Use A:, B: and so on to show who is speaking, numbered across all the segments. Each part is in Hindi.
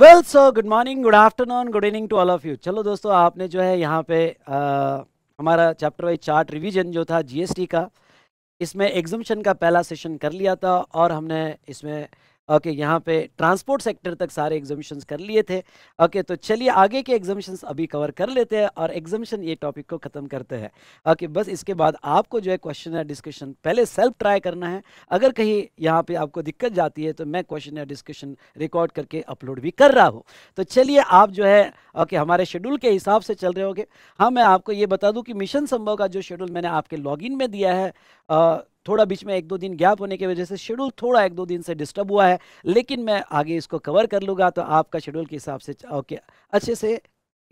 A: Well so good morning good afternoon good evening to all of you चलो दोस्तों आपने जो है यहाँ पे आ, हमारा चैप्टर वाइज चार्ट रिवीजन जो था जीएसटी का इसमें एग्जम्पन का पहला सेशन कर लिया था और हमने इसमें ओके यहाँ पे ट्रांसपोर्ट सेक्टर तक सारे एग्जामिशन कर लिए थे ओके तो चलिए आगे के एग्जामिशन अभी कवर कर लेते हैं और एग्जामिशन ये टॉपिक को ख़त्म करते हैं ओके बस इसके बाद आपको जो है क्वेश्चन या डिस्कशन पहले सेल्फ ट्राई करना है अगर कहीं यहाँ पे आपको दिक्कत जाती है तो मैं क्वेश्चन या डिस्कशन रिकॉर्ड करके अपलोड भी कर रहा हूँ तो चलिए आप जो है ओके हमारे शेड्यूल के हिसाब से चल रहे होगे हाँ मैं आपको ये बता दूँ कि मिशन संभव का जो शेड्यूल मैंने आपके लॉगिन में दिया है थोड़ा बीच में एक दो दिन गैप होने की वजह से शेड्यूल थोड़ा एक दो दिन से डिस्टर्ब हुआ है लेकिन मैं आगे इसको कवर कर लूँगा तो आपका शेड्यूल के हिसाब से ओके अच्छे से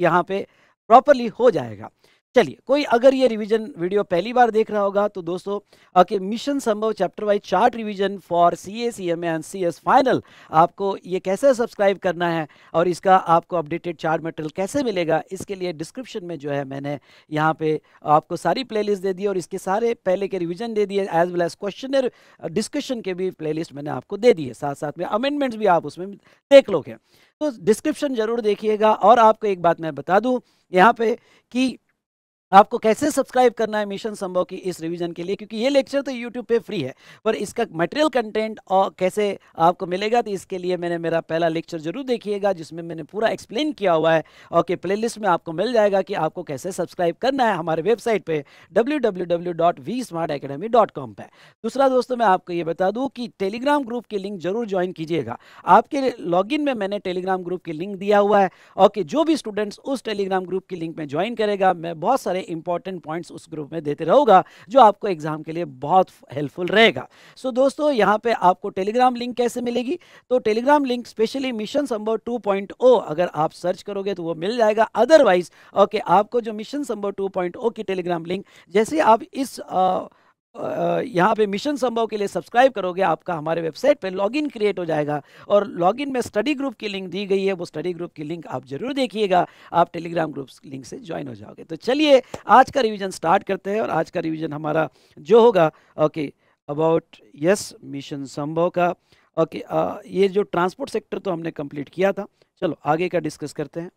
A: यहाँ पे प्रॉपरली हो जाएगा चलिए कोई अगर ये रिवीजन वीडियो पहली बार देख रहा होगा तो दोस्तों okay mission Sambhav chapter wise chart revision for C A C M and C S final आपको ये कैसे सब्सक्राइब करना है और इसका आपको अपडेटेड चार्ट मटेरियल कैसे मिलेगा इसके लिए डिस्क्रिप्शन में जो है मैंने यहाँ पे आपको सारी लिस्ट दे दी और इसके सारे पहले के रिविजन दे दिए as well as question discussion के भी लिस्ट मैंने आपको दे दिए साथ साथ में अमेंडमेंट्स भी आप उसमें देख लोगे तो डिस्क्रिप्शन जरूर देखिएगा और आपको एक बात मैं बता दूँ यहाँ पे कि आपको कैसे सब्सक्राइब करना है मिशन संभव की इस रिवीजन के लिए क्योंकि ये लेक्चर तो यूट्यूब पे फ्री है पर इसका मटेरियल कंटेंट और कैसे आपको मिलेगा तो इसके लिए मैंने मेरा पहला लेक्चर जरूर देखिएगा जिसमें मैंने पूरा एक्सप्लेन किया हुआ है और के प्लेलिस्ट में आपको मिल जाएगा कि आपको कैसे सब्सक्राइब करना है हमारे वेबसाइट पर डब्ल्यू पर दूसरा दोस्तों मैं आपको ये बता दूँ कि टेलीग्राम ग्रुप की लिंक जरूर ज्वाइन कीजिएगा आपके लॉग में मैंने टेलीग्राम ग्रुप की लिंक दिया हुआ है और जो भी स्टूडेंट्स उस टेलीग्राम ग्रुप की लिंक में ज्वाइन करेगा मैं बहुत सारे सारे इंपॉर्टेंट पॉइंट्स उस ग्रुप में देते रहूँगा जो आपको एग्ज़ाम के लिए बहुत हेल्पफुल रहेगा सो so, दोस्तों यहाँ पे आपको टेलीग्राम लिंक कैसे मिलेगी तो Telegram link specially mission Sambhav two oh, अगर आप सर्च करोगे तो वो मिल जाएगा अदरवाइज ओके okay, आपको जो मिशन संभव टू oh की टेलीग्राम लिंक जैसे आप इस आ, यहाँ पे मिशन संभव के लिए सब्सक्राइब करोगे आपका हमारे वेबसाइट पे लॉगिन क्रिएट हो जाएगा और लॉगिन में स्टडी ग्रुप की लिंक दी गई है वो स्टडी ग्रुप की लिंक आप जरूर देखिएगा आप टेलीग्राम ग्रुप लिंक से ज्वाइन हो जाओगे तो चलिए आज का रिविजन स्टार्ट करते हैं और आज का रिविजन हमारा जो होगा ओके अबाउट यस मिशन संभव का ओके आ, ये जो ट्रांसपोर्ट सेक्टर तो हमने कंप्लीट किया था चलो आगे का डिस्कस करते हैं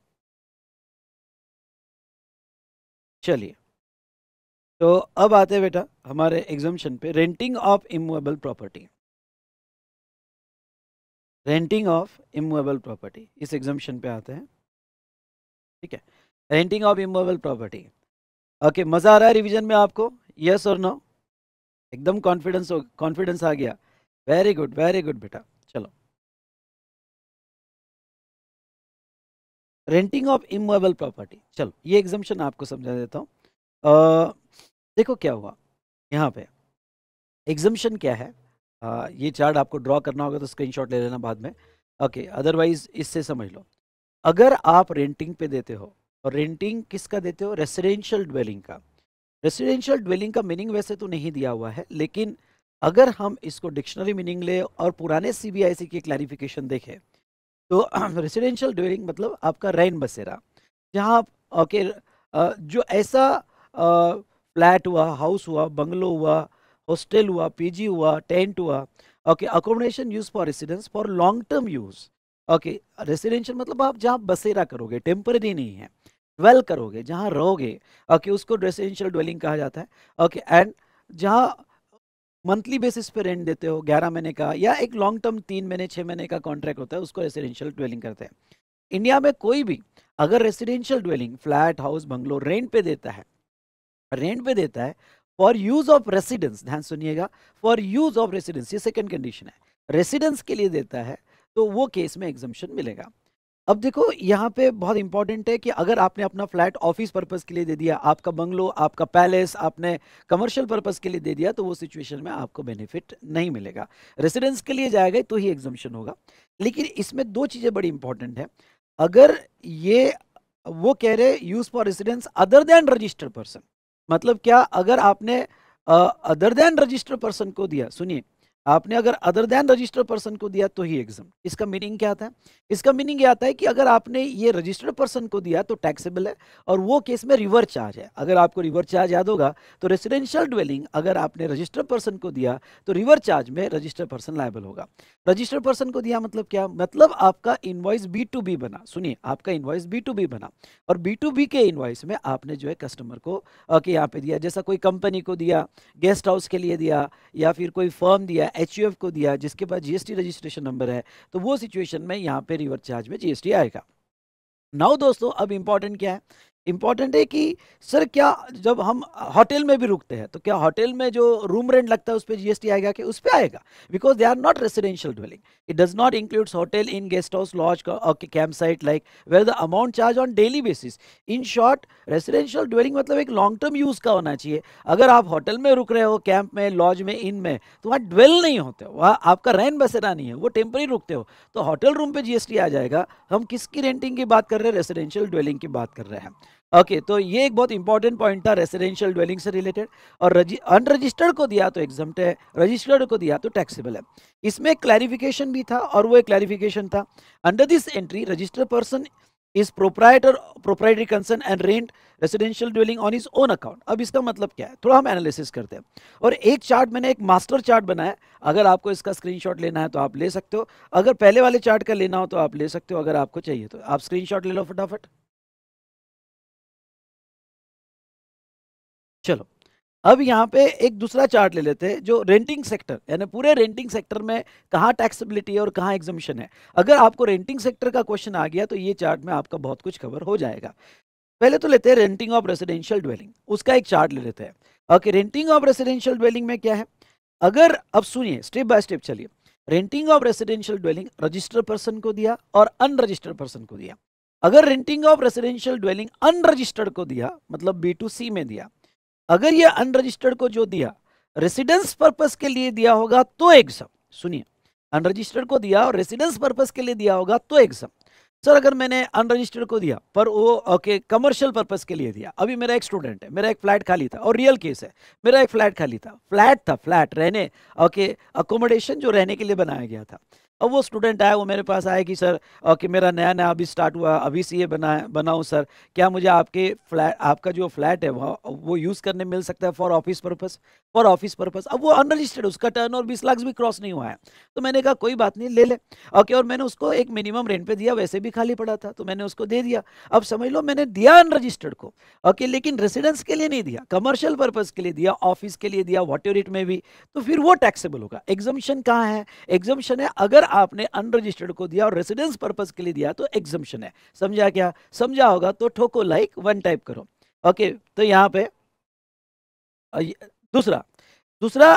B: चलिए तो अब आते हैं बेटा हमारे एग्जामेशन पे renting of immovable property renting of
A: immovable property इस एग्जामेशन पे आते हैं ठीक है renting of immovable property okay मज़ा आ रहा है रिवीजन में आपको यस और नो एकदम कॉन्फिडेंस हो कॉन्फिडेंस आ गया वेरी गुड वेरी गुड बेटा चलो रेंटिंग ऑफ इमूवेबल प्रॉपर्टी चलो ये एग्जामेशन आपको समझा देता हूँ देखो क्या हुआ यहाँ पे एग्जम्पन क्या है आ, ये चार्ट आपको ड्रॉ करना होगा तो स्क्रीनशॉट ले लेना बाद में ओके अदरवाइज इससे समझ लो अगर आप रेंटिंग पे देते हो और रेंटिंग किसका देते हो रेसिडेंशियल ड्वेलिंग का रेसिडेंशियल ड्वेलिंग का मीनिंग वैसे तो नहीं दिया हुआ है लेकिन अगर हम इसको डिक्शनरी मीनिंग ले और पुराने सी बी आई सी की क्लैरिफिकेशन देखें तो रेसिडेंशियल ड्वेलिंग मतलब आपका रैन बसेरा जहाँ आप ओके जो ऐसा फ्लैट हुआ हाउस हुआ बंगलो हुआ हॉस्टल हुआ पीजी हुआ टेंट हुआ okay accommodation use for residence for long term use okay residential मतलब आप जहाँ बसेरा करोगे टेम्पररी नहीं है ड्वेल करोगे जहाँ रहोगे ओके okay, उसको रेसिडेंशियल ड्वेलिंग कहा जाता है ओके एंड जहाँ मंथली बेसिस पे रेंट देते हो ग्यारह महीने का या एक लॉन्ग टर्म तीन महीने छः महीने का कॉन्ट्रैक्ट होता है उसको रेसिडेंशियल ड्वेलिंग करते हैं इंडिया में कोई भी अगर residential dwelling flat house bungalow rent पे देता है रेंट पे देता है फॉर यूज ऑफ रेसिडेंस ध्यान सुनिएगा फॉर यूज ऑफ रेसिडेंस ये सेकंड कंडीशन है रेसिडेंस के लिए देता है तो वो केस में एग्जम्पन मिलेगा अब देखो यहाँ पे बहुत इंपॉर्टेंट है कि अगर आपने अपना फ्लैट ऑफिस पर्पज़ के लिए दे दिया आपका बंगलो आपका पैलेस आपने कमर्शियल पर्पज़ के लिए दे दिया तो वो सिचुएशन में आपको बेनिफिट नहीं मिलेगा रेसिडेंस के लिए जाएगा तो ही एग्जम्पन होगा लेकिन इसमें दो चीज़ें बड़ी इंपॉर्टेंट है अगर ये वो कह रहे use for residence other than registered person मतलब क्या अगर आपने अदर देन रजिस्टर पर्सन को दिया सुनिए आपने अगर अदर देन रजिस्टर्ड पर्सन को दिया तो ही एग्जाम इसका मीनिंग क्या आता है इसका मीनिंग ये आता है कि अगर आपने ये रजिस्टर्ड पर्सन को दिया तो टैक्सेबल है और वो केस में रिवर चार्ज है अगर आपको रिवर चार्ज याद होगा तो रेसिडेंशियल ड्वेलिंग अगर आपने रजिस्टर्ड पर्सन को दिया तो रिवर चार्ज में रजिस्टर्ड पर्सन लाइबल होगा रजिस्टर्ड पर्सन को दिया मतलब क्या मतलब आपका इन्वाइस बी टू बी बना सुनिए आपका इन्वाइस बी टू बी बना और बी टू बी के इन्वाइस में आपने जो है कस्टमर को यहाँ पे दिया जैसा कोई कंपनी को दिया गेस्ट हाउस के लिए दिया या फिर कोई फर्म दिया एच को दिया जिसके पास जीएसटी रजिस्ट्रेशन नंबर है तो वो सिचुएशन में यहाँ पे रिवर्स चार्ज में जीएसटी आएगा नाउ दोस्तों अब इंपॉर्टेंट क्या है इम्पॉर्टेंट है कि सर क्या जब हम होटल में भी रुकते हैं तो क्या होटल में जो रूम रेंट लगता है उस पर जीएसटी आएगा कि उस पर आएगा because they are not residential dwelling it does not includes hotel inn guest house lodge camp site like where the amount charge on daily basis in short residential dwelling मतलब एक लॉन्ग टर्म यूज़ का होना चाहिए अगर आप होटल में रुक रहे हो कैंप में लॉज में इन में तो वहाँ ड्वेल नहीं होते हो वहाँ आपका रैन बसेरा नहीं है वो टेम्परेरी रुकते हो तो होटल रूम पर जीएसटी आ जाएगा हम किसकी रेंटिंग की बात कर रहे हैं रेसिडेंशियल ड्वेलिंग की बात कर रहे हैं ओके okay, तो ये एक बहुत इंपॉर्टेंट पॉइंट था रेसिडेंशियल ड्वेलिंग से रिलेटेड और अनरजिस्टर्ड को दिया तो एग्जाम है रजिस्टर्ड को दिया तो टैक्सेबल है इसमें क्लैरिफिकेशन भी था और वो एक क्लैरिफिकेशन था under this entry registered person is proprietor proprietary concern and rent residential dwelling on his own account अब इसका मतलब क्या है थोड़ा हम एनालिसिस करते हैं और एक चार्ट मैंने एक मास्टर चार्ट बनाया अगर आपको इसका स्क्रीन लेना है तो आप ले सकते हो अगर पहले वाले चार्ट का लेना हो तो आप ले सकते हो अगर आपको चाहिए तो आप स्क्रीन ले लो फटाफट चलो अब यहाँ पे एक दूसरा चार्ट ले लेते हैं जो रेंटिंग सेक्टर यानी पूरे रेंटिंग सेक्टर में कहाँ टैक्सेबिलिटी है और कहाँ एग्जामिशन है अगर आपको रेंटिंग सेक्टर का क्वेश्चन आ गया तो ये चार्ट में आपका बहुत कुछ कवर हो जाएगा पहले तो लेते हैं रेंटिंग ऑफ रेसिडेंशियल ड्वेलिंग उसका एक चार्ट ले लेते हैं okay renting of residential dwelling में क्या है अगर अब सुनिए स्टेप बाय स्टेप चलिए renting of residential dwelling registered person को दिया और अनरजिस्टर्ड पर्सन को दिया अगर renting of residential dwelling unregistered को दिया मतलब बी टू सी में दिया अगर ये अनरजिस्टर्ड को जो दिया रेसिडेंस पर्पस के लिए दिया होगा तो एग्जाम सुनिए अनरजिस्टर्ड को दिया और रेसिडेंस पर्पस के लिए दिया होगा तो एग्जाम सर अगर मैंने अनरजिस्टर्ड को दिया पर वो ओके कमर्शियल पर्पस के लिए दिया अभी मेरा एक स्टूडेंट है मेरा एक फ्लैट खाली था और रियल केस है मेरा एक फ्लैट खाली था फ्लैट था फ्लैट रहने ओके अकोमोडेशन जो रहने के लिए बनाया गया था अब वो स्टूडेंट आया वो मेरे पास आया कि सर कि मेरा नया नया अभी स्टार्ट हुआ अभी सी ए बना बनाऊँ सर क्या मुझे आपके फ्लैट आपका जो फ्लैट है वो यूज़ करने मिल सकता है for office purpose for office purpose अब वो अनरजिस्टर्ड उसका टर्न और बीस लाख भी क्रॉस नहीं हुआ है तो मैंने कहा कोई बात नहीं ले ले ओके और मैंने उसको एक मिनिमम रेंट पर दिया वैसे भी खाली पड़ा था तो मैंने उसको दे दिया अब समझ लो मैंने दिया अनरजिस्टर्ड को ओके लेकिन रेसिडेंस के लिए नहीं दिया कमर्शियल पर्पज़ के लिए दिया ऑफिस के लिए दिया वॉटर इट में भी तो फिर वो टैक्सेबल होगा एग्जामिशन कहाँ है एग्जामिशन है अगर आपने अनरजिस्टर्ड को दिया और रेसिडेंस पर्पज के लिए दिया तो एग्जम्पन है समझा क्या समझा होगा तो ठोको लाइक वन टाइप करो ओके तो यहाँ पे दूसरा दूसरा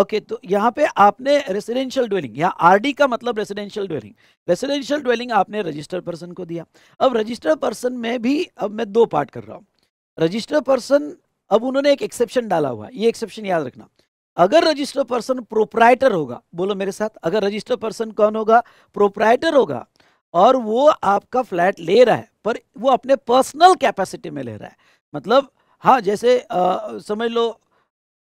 A: ओके तो यहाँ पे आपने रेसिडेंशियल ड्वेलिंग यहाँ आरडी का मतलब रेसिडेंशियल ड्वेलिंग रेसिडेंशियल ड्वेलिंग आपने रजिस्टर्ड पर्सन को दिया अब रजिस्टर्ड पर्सन में भी अब मैं दो पार्ट कर रहा हूँ रजिस्टर्ड पर्सन अब उन्होंने एक एक्सेप्शन डाला हुआ है ये एक्सेप्शन याद रखना अगर रजिस्टर पर्सन प्रोपराइटर होगा बोलो मेरे साथ अगर रजिस्टर पर्सन कौन होगा प्रोपराइटर होगा और वो आपका फ्लैट ले रहा है पर वो अपने पर्सनल कैपेसिटी में ले रहा है मतलब हाँ जैसे आ, समझ लो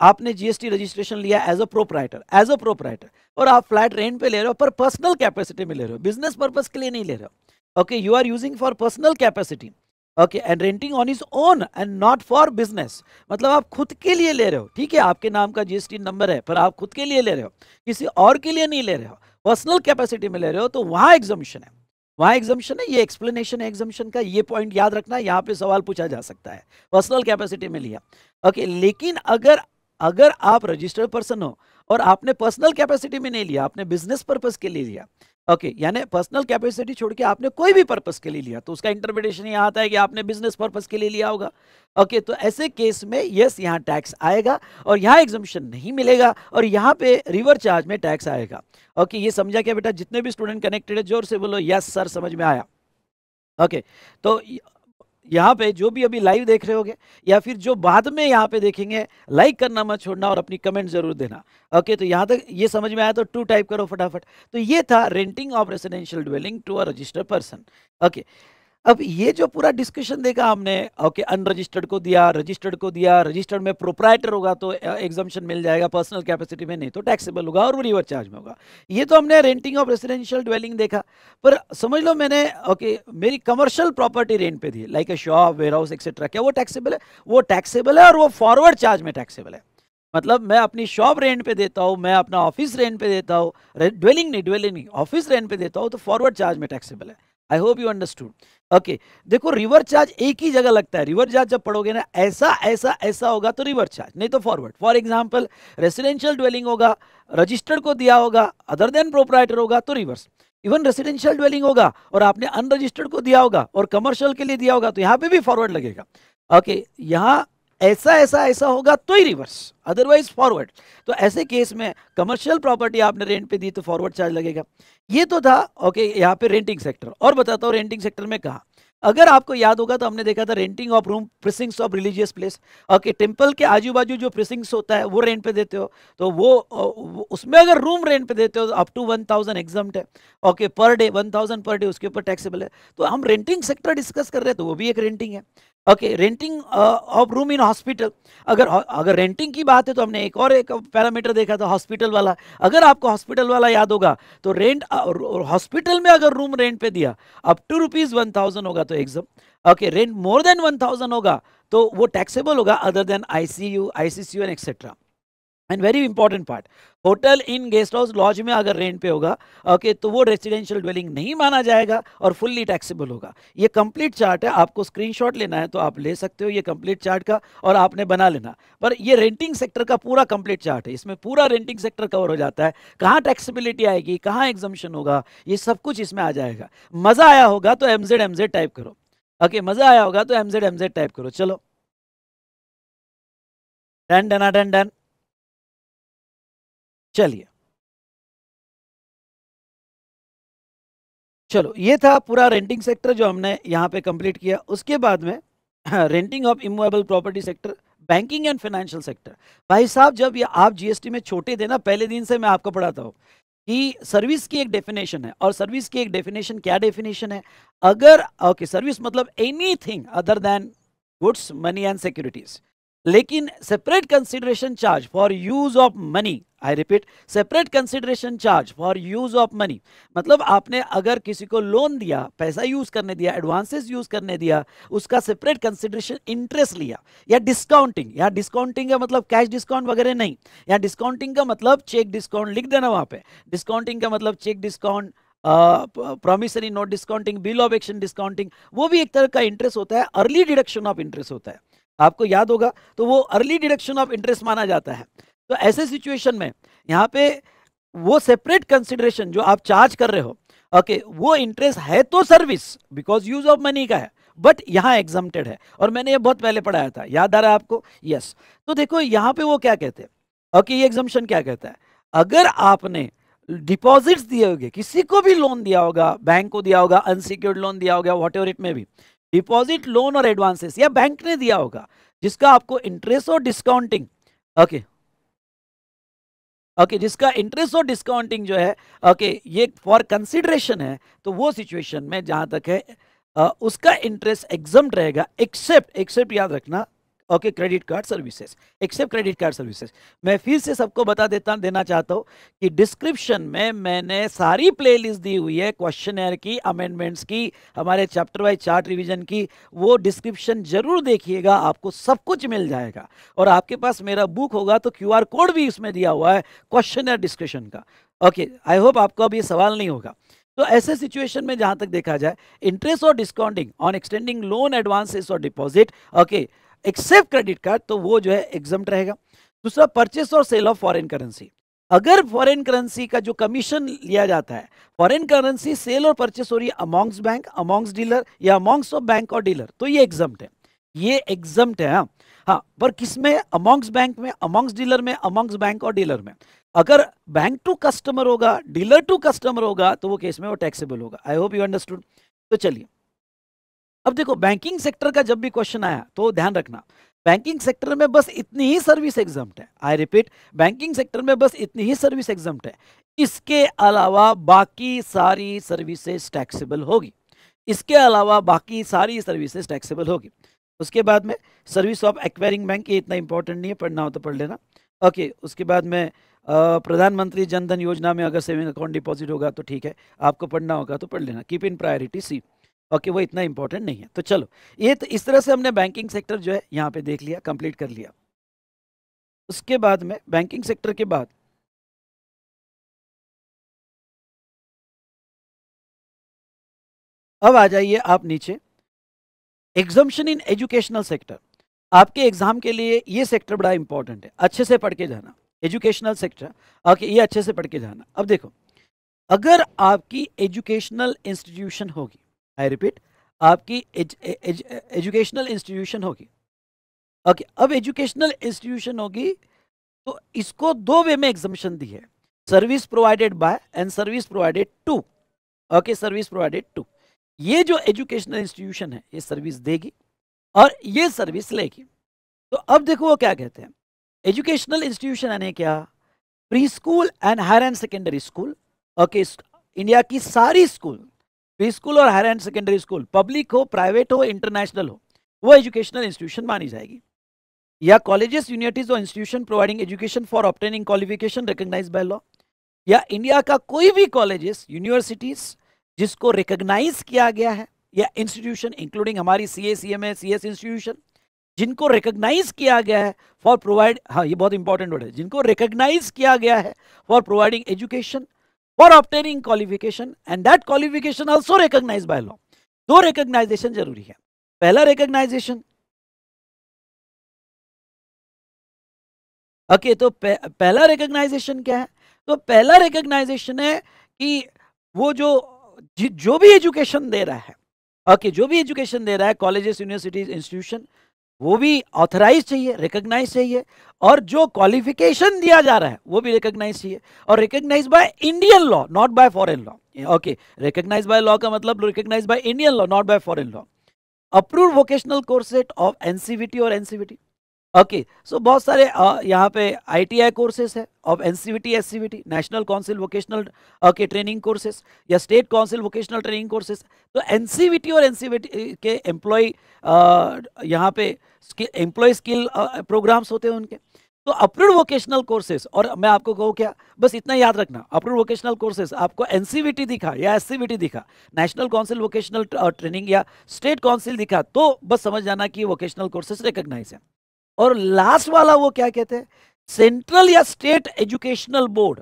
A: आपने जीएसटी रजिस्ट्रेशन लिया as a proprietor as a proprietor और आप फ्लैट रेंट पे ले रहे हो पर पर्सनल कैपेसिटी में ले रहे हो बिजनेस पर्पज के लिए नहीं ले रहे हो okay you are using for personal capacity okay and renting on his own and not for business मतलब आप खुद के लिए ले रहे हो ठीक है आपके नाम का जीएसटी नंबर है पर आप खुद के लिए ले रहे हो किसी और के लिए नहीं ले रहे हो पर्सनल कैपेसिटी में ले रहे हो तो वहाँ एग्जामिशन है वहाँ एग्जामिशन है ये एक्सप्लेनेशन है एग्जामिशन का ये पॉइंट याद रखना यहाँ पे सवाल पूछा जा सकता है पर्सनल कैपेसिटी में लिया ओके okay, लेकिन अगर अगर आप रजिस्टर्ड पर्सन हो और आपने पर्सनल कैपेसिटी में नहीं लिया आपने बिजनेस पर्पज के लिए लिया ओके okay, यानी पर्सनल कैपेसिटी छोड़ के आपने कोई भी पर्पस के लिए लिया तो उसका इंटरप्रिटेशन यहाँ आता है कि आपने बिजनेस पर्पस के लिए लिया होगा ओके okay, तो ऐसे केस में यस यहाँ टैक्स आएगा और यहाँ एग्जामिशन नहीं मिलेगा और यहाँ पे रिवर चार्ज में टैक्स आएगा ओके okay, ये समझा क्या बेटा जितने भी स्टूडेंट कनेक्टेड है जोर से बोलो यस सर समझ में आया ओके तो यहाँ पे जो भी अभी लाइव देख रहे होगे या फिर जो बाद में यहाँ पे देखेंगे लाइक करना मत छोड़ना और अपनी कमेंट जरूर देना ओके तो यहाँ तक ये समझ में आया तो टू टाइप करो फटाफट तो ये था renting of residential dwelling to a registered person okay अब ये जो पूरा डिस्कशन देखा हमने ओके अनरजिस्टर्ड को दिया रजिस्टर्ड को दिया रजिस्टर्ड में प्रोपराइटर होगा तो एग्जामेशन मिल जाएगा पर्सनल कैपेसिटी में नहीं तो टैक्सेबल होगा और वो रिवर चार्ज में होगा ये तो हमने रेंटिंग ऑफ रेसिडेंशियल ड्वेलिंग देखा पर समझ लो मैंने ओके मेरी कमर्शियल प्रॉपर्टी रेंट पे दी like a shop warehouse etcetera क्या वो टैक्सेबल है वो टैक्सेबल है और वो फॉरवर्ड चार्ज में टैक्सेबल है मतलब मैं अपनी शॉप रेंट पे देता हूँ मैं अपना ऑफिस रेंट पे देता हूँ ड्वेलिंग नहीं ड्वेलिंग नहीं ऑफिस रेंट पे देता हूँ तो फॉरवर्ड चार्ज में टैक्सेबल है I hope you understood okay देखो रिवर चार्ज एक ही जगह लगता है रिवर चार्ज जब पढ़ोगे ना ऐसा ऐसा ऐसा होगा तो रिवर चार्ज नहीं तो forward for example residential dwelling होगा रजिस्टर्ड को दिया होगा अदर देन प्रोपराइटर होगा तो रिवर्स इवन रेसिडेंशियल ड्वेलिंग होगा और आपने अनरजिस्टर्ड को दिया होगा और कमर्शियल के लिए दिया होगा तो यहाँ पे भी फॉरवर्ड लगेगा ओके okay, यहाँ ऐसा ऐसा ऐसा होगा तो ही रिवर्स अदरवाइज फॉरवर्ड तो ऐसे केस में कमर्शियल प्रॉपर्टी आपने रेंट पे दी तो फॉरवर्ड चार्ज लगेगा ये तो था ओके यहाँ पे रेंटिंग सेक्टर और बताता हूँ रेंटिंग सेक्टर में कहा अगर आपको याद होगा तो हमने देखा था renting of room precincts of religious place okay temple के आजू बाजू जो प्रिसिंग्स होता है वो रेंट पे देते हो तो वो उसमें अगर रूम रेंट पे देते हो तो up to one thousand exempt है okay per day one thousand per day उसके ऊपर टैक्सेबल है तो हम रेंटिंग सेक्टर डिस्कस कर रहे हैं तो वो भी एक रेंटिंग है okay renting of room in hospital अगर अगर रेंटिंग की बात है तो हमने एक और एक पैरामीटर देखा था हॉस्पिटल वाला अगर आपको हॉस्पिटल वाला याद होगा तो रेंट हॉस्पिटल uh, में अगर रूम रेंट पे दिया अब टू रुपीज़ वन थाउजेंड होगा तो exempt okay rent more than one thousand होगा तो वो टैक्सेबल होगा other than I C U I C C U N etcetera and very important part hotel inn guest house lodge में अगर रेंट पे होगा ओके okay, तो वो रेसिडेंशियल ड्वेलिंग नहीं माना जाएगा और फुल्ली टैक्सेबल होगा ये कंप्लीट चार्ट है आपको स्क्रीनशॉट लेना है तो आप ले सकते हो ये कंप्लीट चार्ट का और आपने बना लेना पर ये रेंटिंग सेक्टर का पूरा कंप्लीट चार्ट है इसमें पूरा रेंटिंग सेक्टर कवर हो जाता है कहाँ टैक्सीबिलिटी आएगी कहाँ एग्जामिशन होगा ये सब कुछ इसमें आ जाएगा मज़ा आया होगा तो M Z M Z type करो ओके okay, मज़ा आया होगा तो M Z M Z type करो चलो
B: डन डना डन डन चलिए चलो ये था पूरा रेंटिंग सेक्टर जो हमने यहाँ पे कंप्लीट किया उसके बाद में renting of
A: immovable property sector banking and financial sector भाई साहब जब ये आप जीएसटी में छोटे थे ना पहले दिन से मैं आपको पढ़ाता हूँ कि सर्विस की एक डेफिनेशन है और सर्विस की एक डेफिनेशन क्या डेफिनेशन है अगर ओके okay, सर्विस मतलब anything other than goods money and securities लेकिन separate consideration charge for use of money I repeat separate consideration charge for use of money मतलब आपने अगर किसी को लोन दिया पैसा यूज करने दिया एडवांसेस यूज करने दिया उसका सेपरेट कंसिडरेशन इंटरेस्ट लिया या डिस्काउंटिंग या डिस्काउंटिंग का मतलब कैश डिस्काउंट वगैरह नहीं या डिस्काउंटिंग का मतलब चेक डिस्काउंट लिख देना वहां पे डिस्काउंटिंग का मतलब cheque discount promissory note discounting bill of action discounting वो भी एक तरह का इंटरेस्ट होता है अर्ली डिडक्शन ऑफ इंटरेस्ट होता है आपको याद होगा तो वो अर्ली डिडक्शन ऑफ इंटरेस्ट माना जाता है तो ऐसे सिचुएशन में यहाँ पे वो सेपरेट कंसिडरेशन जो आप चार्ज कर रहे हो ओके okay, वो इंटरेस्ट है तो service because use of money का है बट यहाँ एग्जामेड है और मैंने ये बहुत पहले पढ़ाया था याद आ रहा है आपको यस yes. तो देखो यहाँ पे वो क्या कहते हैं ओके okay, ये एग्जामेशन क्या कहता है अगर आपने डिपॉजिट्स दिए होंगे किसी को भी लोन दिया होगा बैंक को दिया होगा अनसिक्योर्ड लोन दिया होगा वॉट एवर इट में भी डिपॉजिट लोन और एडवांसेस या बैंक ने दिया होगा जिसका आपको इंटरेस्ट और डिस्काउंटिंग ओके ओके जिसका इंटरेस्ट और डिस्काउंटिंग जो है ओके okay, ये फॉर कंसिडरेशन है तो वो सिचुएशन में जहां तक है आ, उसका इंटरेस्ट एग्जम्प्ट रहेगा एक्सेप्ट एक्सेप्ट याद रखना okay credit card services except credit card services मैं फिर से सबको बता देता देना चाहता हूँ कि डिस्क्रिप्शन में मैंने सारी प्लेलिस्ट दी हुई है क्वेश्चन की अमेंडमेंट्स की हमारे चैप्टर वाइज चार्ट रिविजन की वो डिस्क्रिप्शन जरूर देखिएगा आपको सब कुछ मिल जाएगा और आपके पास मेरा बुक होगा तो क्यू कोड भी इसमें दिया हुआ है क्वेश्चन डिस्क्रिप्शन का ओके आई होप आपको अब ये सवाल नहीं होगा तो ऐसे सिचुएशन में जहां तक देखा जाए इंटरेस्ट और discounting on extending loan advances और deposit okay except credit card तो वो जो है एग्जाम रहेगा दूसरा परचेस और सेल ऑफ फॉरेन करेंसी अगर फॉरेन करेंसी का जो कमीशन लिया जाता है फॉरेन करेंसी सेल और परचेस हो रही है अमॉन्ग्स बैंक अमॉन्ग्स डीलर या अमॉन्ग्स ऑफ बैंक और डीलर तो ये एग्जाम है ये एग्जाम है हाँ हाँ पर किस में अमॉन्ग्स बैंक में अमॉन्ग्स डीलर में अमॉन्ग्स बैंक और डीलर में अगर बैंक टू कस्टमर होगा डीलर टू कस्टमर होगा तो वो केस में वो टैक्सेबल होगा आई होप यू अंडरस्टूड तो चलिए अब देखो बैंकिंग सेक्टर का जब भी क्वेश्चन आया तो ध्यान रखना बैंकिंग सेक्टर में बस इतनी ही सर्विस एग्जाम है आई रिपीट बैंकिंग सेक्टर में बस इतनी ही सर्विस एग्जाम है इसके अलावा बाकी सारी सर्विसेज टैक्सेबल होगी इसके अलावा बाकी सारी सर्विसेज टैक्सेबल होगी उसके बाद में सर्विस ऑफ एक्वायरिंग बैंक ये इतना इंपॉर्टेंट नहीं है पढ़ना हो तो पढ़ लेना ओके okay, उसके बाद में प्रधानमंत्री जनधन योजना में अगर सेविंग अकाउंट डिपॉजिट होगा तो ठीक है आपको पढ़ना होगा तो पढ़ लेना keep in priority see okay वो इतना इंपॉर्टेंट नहीं है तो चलो ये तो इस तरह से हमने बैंकिंग सेक्टर जो है यहाँ
B: पे देख लिया कंप्लीट कर लिया उसके बाद में बैंकिंग सेक्टर के बाद अब आ जाइए आप नीचे एग्जाम्शन इन एजुकेशनल सेक्टर
A: आपके एग्जाम के लिए ये सेक्टर बड़ा इंपॉर्टेंट है अच्छे से पढ़ के जाना एजुकेशनल सेक्टर ओके ये अच्छे से पढ़ के जाना अब देखो अगर आपकी एजुकेशनल इंस्टीट्यूशन होगी आई रिपीट आपकी एजुकेशनल इंस्टीट्यूशन होगी ओके अब एजुकेशनल इंस्टीट्यूशन होगी तो इसको दो वे में एग्जामिशन दी है service provided by and service provided to okay service provided to ये जो एजुकेशनल इंस्टीट्यूशन है ये सर्विस देगी और ये सर्विस लेगी तो अब देखो वो क्या कहते हैं एजुकेशनल इंस्टीट्यूशन यानी क्या pre school and higher and secondary school okay India की सारी स्कूल प्री स्कूल और higher and secondary school public हो प्राइवेट हो इंटरनेशनल हो वो एजुकेशनल इंस्टीट्यूशन मानी जाएगी या कॉलेजेस यूनिवर्सिटीज और institution providing education for obtaining qualification recognize by law या इंडिया का कोई भी कॉलेजेस यूनिवर्सिटीज जिसको रिकोगनाइज किया गया है या इंस्टीट्यूशन इंक्लूडिंग हमारी C A C M A C S institution जिनको रिकोगनाइज किया गया है फॉर प्रोवाइड हाँ ये बहुत इंपॉर्टेंट वर्ड है जिनको रिकोगनाइज किया गया है for providing education for obtaining qualification and that qualification also recognize
B: by law दो रिकोगनाइजेशन जरूरी है पहला रिकोगनाइजेशन ओके okay, तो पह, पहला रिकोगनाइजेशन क्या है
A: तो पहला रिकोगनाइजेशन है कि वो जो जो भी एजुकेशन दे रहा है ओके okay, जो भी एजुकेशन दे रहा है कॉलेजेस यूनिवर्सिटीज इंस्टीट्यूशन वो भी ऑथराइज चाहिए रिकोगनाइज चाहिए और जो क्वालिफिकेशन दिया जा रहा है वो भी रिकग्नाइज चाहिए और recognize by Indian law not by foreign law okay recognize by law का मतलब recognize by Indian law not by foreign law approve vocational courses of NCVT और एनसीबीटी ओके सो बहुत सारे यहाँ पे आईटीआई कोर्सेज है of NCVT SCVT national council vocational के ट्रेनिंग कोर्सेज या state council vocational training courses तो एनसीवीटी और एनसीवीटी के एम्प्लॉय यहाँ पे एम्प्लॉय स्किल प्रोग्राम्स होते हैं उनके तो अप्रूव वोकेशनल कोर्सेज और मैं आपको कहूँ क्या बस इतना याद रखना अप्रूव वोकेशनल कोर्सेज आपको एनसीवीटी e दिखा या एससीवीटी e दिखा नेशनल काउंसिल वोकेशनल ट्रेनिंग या स्टेट काउंसिल दिखा तो बस समझ जाना कि वोकेशनल कोर्सेज रिकग्नाइज है और लास्ट वाला वो क्या कहते हैं सेंट्रल या state educational board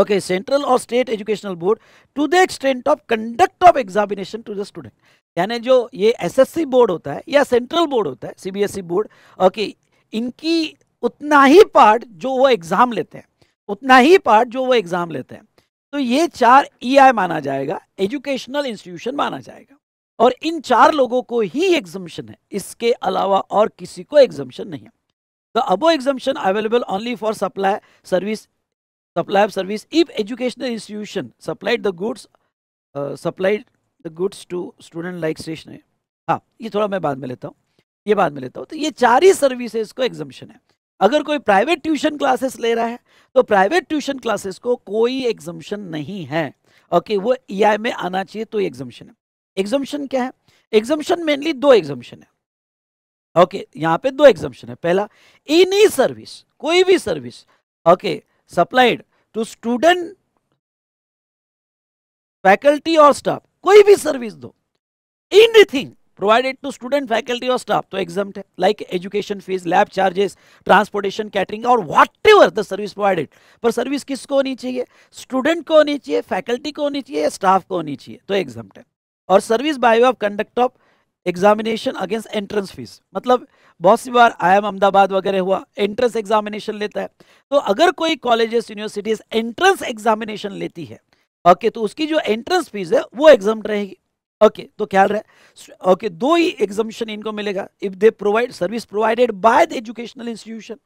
A: okay central और state educational board to the extent of conduct of examination to the student यानी जो ये एसएससी बोर्ड होता है या सेंट्रल बोर्ड होता है सीबीएसई बोर्ड ओके इनकी उतना ही पार्ट जो वो एग्ज़ाम लेते हैं उतना ही पार्ट जो वो एग्ज़ाम लेते हैं तो ये चार ई e माना जाएगा एजुकेशनल इंस्टीट्यूशन माना जाएगा और इन चार लोगों को ही एग्जम्पन है इसके अलावा और किसी को एग्जम्पन नहीं है the above exemption available only for supply service supply of service if educational institution supplied the goods supplied the goods to student like stationery हाँ ये थोड़ा मैं बाद में लेता हूँ ये बाद में लेता हूँ तो ये चार ही सर्विसेज को एग्जम्पन है अगर कोई प्राइवेट ट्यूशन क्लासेस ले रहा है तो प्राइवेट ट्यूशन क्लासेस को कोई एग्जम्पन नहीं है ओके okay, वो ई e में आना चाहिए तो एग्जम्पन है एग्जम्पन क्या है एग्जम्पन मेनली दो एग्जामेशन है ओके okay, यहाँ पे दो एग्जम्पन है पहला एनी सर्विस कोई भी service okay supplied to student faculty और स्टाफ कोई भी सर्विस दो anything provided to student faculty और स्टाफ तो एग्जाम है like education fees lab charges transportation catering और whatever the service provided पर सर्विस किसको होनी चाहिए स्टूडेंट को होनी चाहिए फैकल्टी को होनी चाहिए स्टाफ को होनी चाहिए तो एग्जाम है और service by way of conduct of examination against entrance fees मतलब बहुत सी बार आई एम अहमदाबाद वगैरह हुआ एंट्रेंस एग्जामिनेशन लेता है तो अगर कोई कॉलेजेस यूनिवर्सिटीज एंट्रेंस एग्जामिनेशन लेती है ओके okay, तो उसकी जो एंट्रेंस फीस है वो एग्जाम रहेगी ओके तो ख्याल रहे ओके दो ही एग्जामिशन इनको मिलेगा if they provide service provided by the educational institution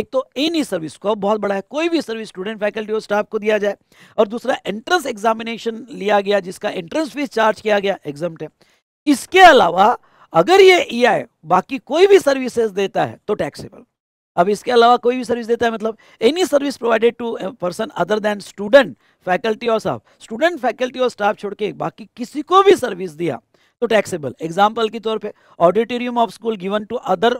A: एक तो एनी सर्विस को बहुत बड़ा है कोई भी सर्विस स्टूडेंट फैकल्टी और स्टाफ को दिया जाए और दूसरा एंट्रेंस एग्जामिनेशन लिया गया जिसका एंट्रेंस फीस चार्ज किया गया एग्जाम इसके अलावा अगर ये ई e बाकी कोई भी सर्विसेज देता है तो टैक्सेबल अब इसके अलावा कोई भी सर्विस देता है मतलब any service provided to person other than student faculty और स्टाफ स्टूडेंट फैकल्टी और स्टाफ छोड़ के बाकी किसी को भी सर्विस दिया तो टैक्सेबल एग्जाम्पल के तौर पर auditorium of school given to other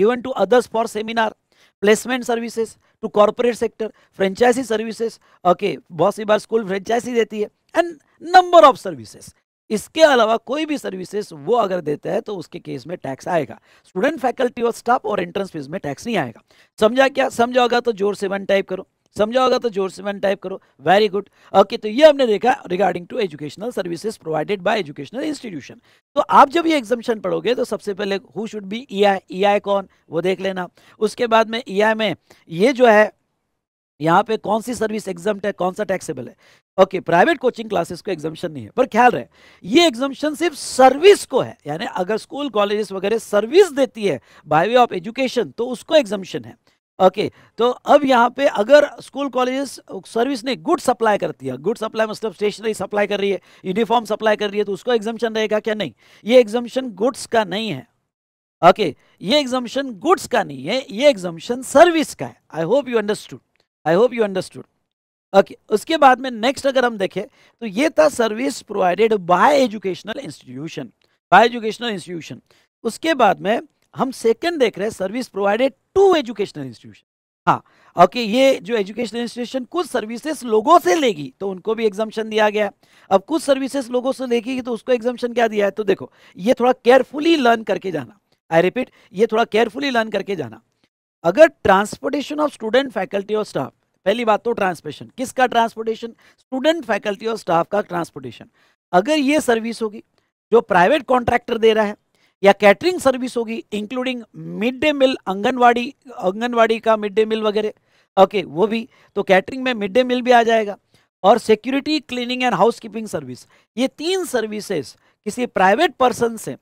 A: given to others for seminar placement services to corporate sector franchisee services okay बहुत सी बार स्कूल फ्रेंचाइजी देती है एंड नंबर ऑफ सर्विसेज इसके अलावा कोई भी सर्विसेज वो अगर देता है तो उसके केस में टैक्स आएगा स्टूडेंट फैकल्टी और स्टाफ और एंट्रेंस फीस में टैक्स नहीं आएगा समझा क्या समझा होगा तो जोर से वन टाइप करो समझा होगा तो जोर से मैंने टाइप करो वेरी गुड ओके तो ये हमने देखा regarding to educational services provided by educational institution तो आप जब ये एग्जामेशन पढ़ोगे तो सबसे पहले who should be E I E कौन वो देख लेना उसके बाद में ई e आई में ये जो है यहाँ पे कौन सी सर्विस एग्जाम है कौन सा टैक्सेबल है ओके प्राइवेट कोचिंग क्लासेस को एग्जामेशन नहीं है पर ख्याल रहे ये एग्जामेशन सिर्फ सर्विस को है यानी अगर स्कूल कॉलेजेस वगैरह सर्विस देती है बाय वे ऑफ एजुकेशन तो उसको एग्जामेशन है ओके okay, तो अब यहाँ पे अगर स्कूल कॉलेजेस सर्विस ने गुड सप्लाई करती है गुड सप्लाई मतलब स्टेशनरी सप्लाई कर रही है यूनिफॉर्म सप्लाई कर रही है तो उसको एग्जामेशन रहेगा क्या नहीं ये एग्जामेशन गुड्स का नहीं है ओके okay, ये एग्जामेशन गुड्स का नहीं है ये एग्जामेशन सर्विस का है I hope you understood I hope you understood okay उसके बाद में नेक्स्ट अगर हम देखें तो ये था service provided by educational institution by educational institution उसके बाद में हम सेकंड देख रहे हैं service provided to educational institution हाँ ओके okay, ये जो एजुकेशनल इंस्टीट्यूशन कुछ सर्विसेज लोगों से लेगी तो उनको भी एग्जामेशन दिया गया अब कुछ सर्विसेज लोगों से लेगी तो उसको एग्जामेशन क्या दिया है तो देखो ये थोड़ा केयरफुली लर्न करके जाना आई रिपीट ये थोड़ा केयरफुली लर्न करके जाना अगर ट्रांसपोर्टेशन ऑफ स्टूडेंट फैकल्टी और स्टाफ पहली बात तो ट्रांसपोर्टेशन किसका ट्रांसपोर्टेशन स्टूडेंट फैकल्टी और स्टाफ का ट्रांसपोर्टेशन अगर ये सर्विस होगी जो प्राइवेट कॉन्ट्रैक्टर दे रहा है या कैटरिंग सर्विस होगी including mid day meal anganwadi anganwadi का मिड डे मील वगैरह ओके वो भी तो कैटरिंग में मिड डे मील भी आ जाएगा और security cleaning and house keeping service ये तीन सर्विसेज किसी प्राइवेट पर्सन से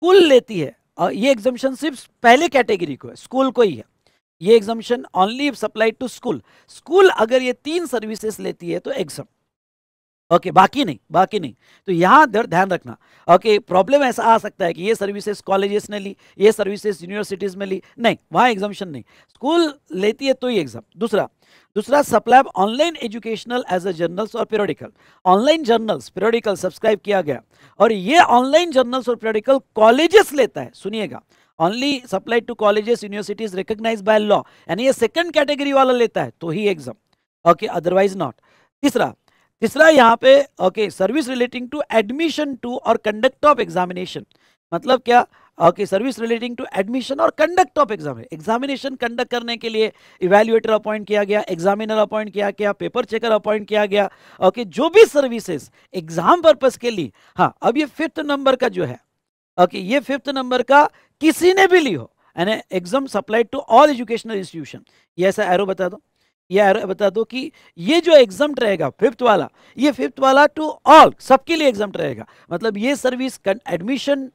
A: कुल लेती है और ये एग्जामेशन सिर्फ पहले कैटेगरी को है स्कूल को ही है ये exemption only supplied to school school अगर ये तीन सर्विसेज लेती है तो एग्जाम ओके okay, बाकी नहीं बाकी नहीं तो यहाँ ध्यान रखना ओके okay, प्रॉब्लम ऐसा आ सकता है कि ये सर्विसेज कॉलेजेस ने ली ये सर्विसेज यूनिवर्सिटीज़ में ली नहीं वहाँ एग्जामेशन नहीं स्कूल लेती है तो ही एग्जाम दूसरा दूसरा supply online educational as a journals और periodical online journals periodical subscribe किया गया और ये ऑनलाइन जर्नल्स और पेरोडिकल कॉलेजेस लेता है सुनिएगा only supply to colleges universities recognize by law यानी ये सेकंड कैटेगरी वाला लेता है तो ही एग्जाम ओके अदरवाइज नॉट तीसरा तीसरा यहाँ पे okay service relating to admission to और कंडक्ट ऑफ एग्जामिनेशन मतलब क्या okay service relating to admission और conduct of exam examination conduct करने के लिए इवेल्युएटर अपॉइंट किया गया एग्जामिनर अपॉइंट किया गया पेपर चेकर अपॉइंट किया गया ओके okay, जो भी सर्विसेज एग्जाम पर्पज के लिए हाँ अब ये फिफ्थ नंबर का जो है ओके okay, ये फिफ्थ नंबर का किसी ने भी ली हो exempt supplied to all educational institution ये ऐसा एरो बता दो यह बता दो कि ये जो एग्जाम रहेगा फिफ्थ वाला ये फिफ्थ वाला टू ऑल सबके लिए एग्जाम रहेगा मतलब ये सर्विस एडमिशन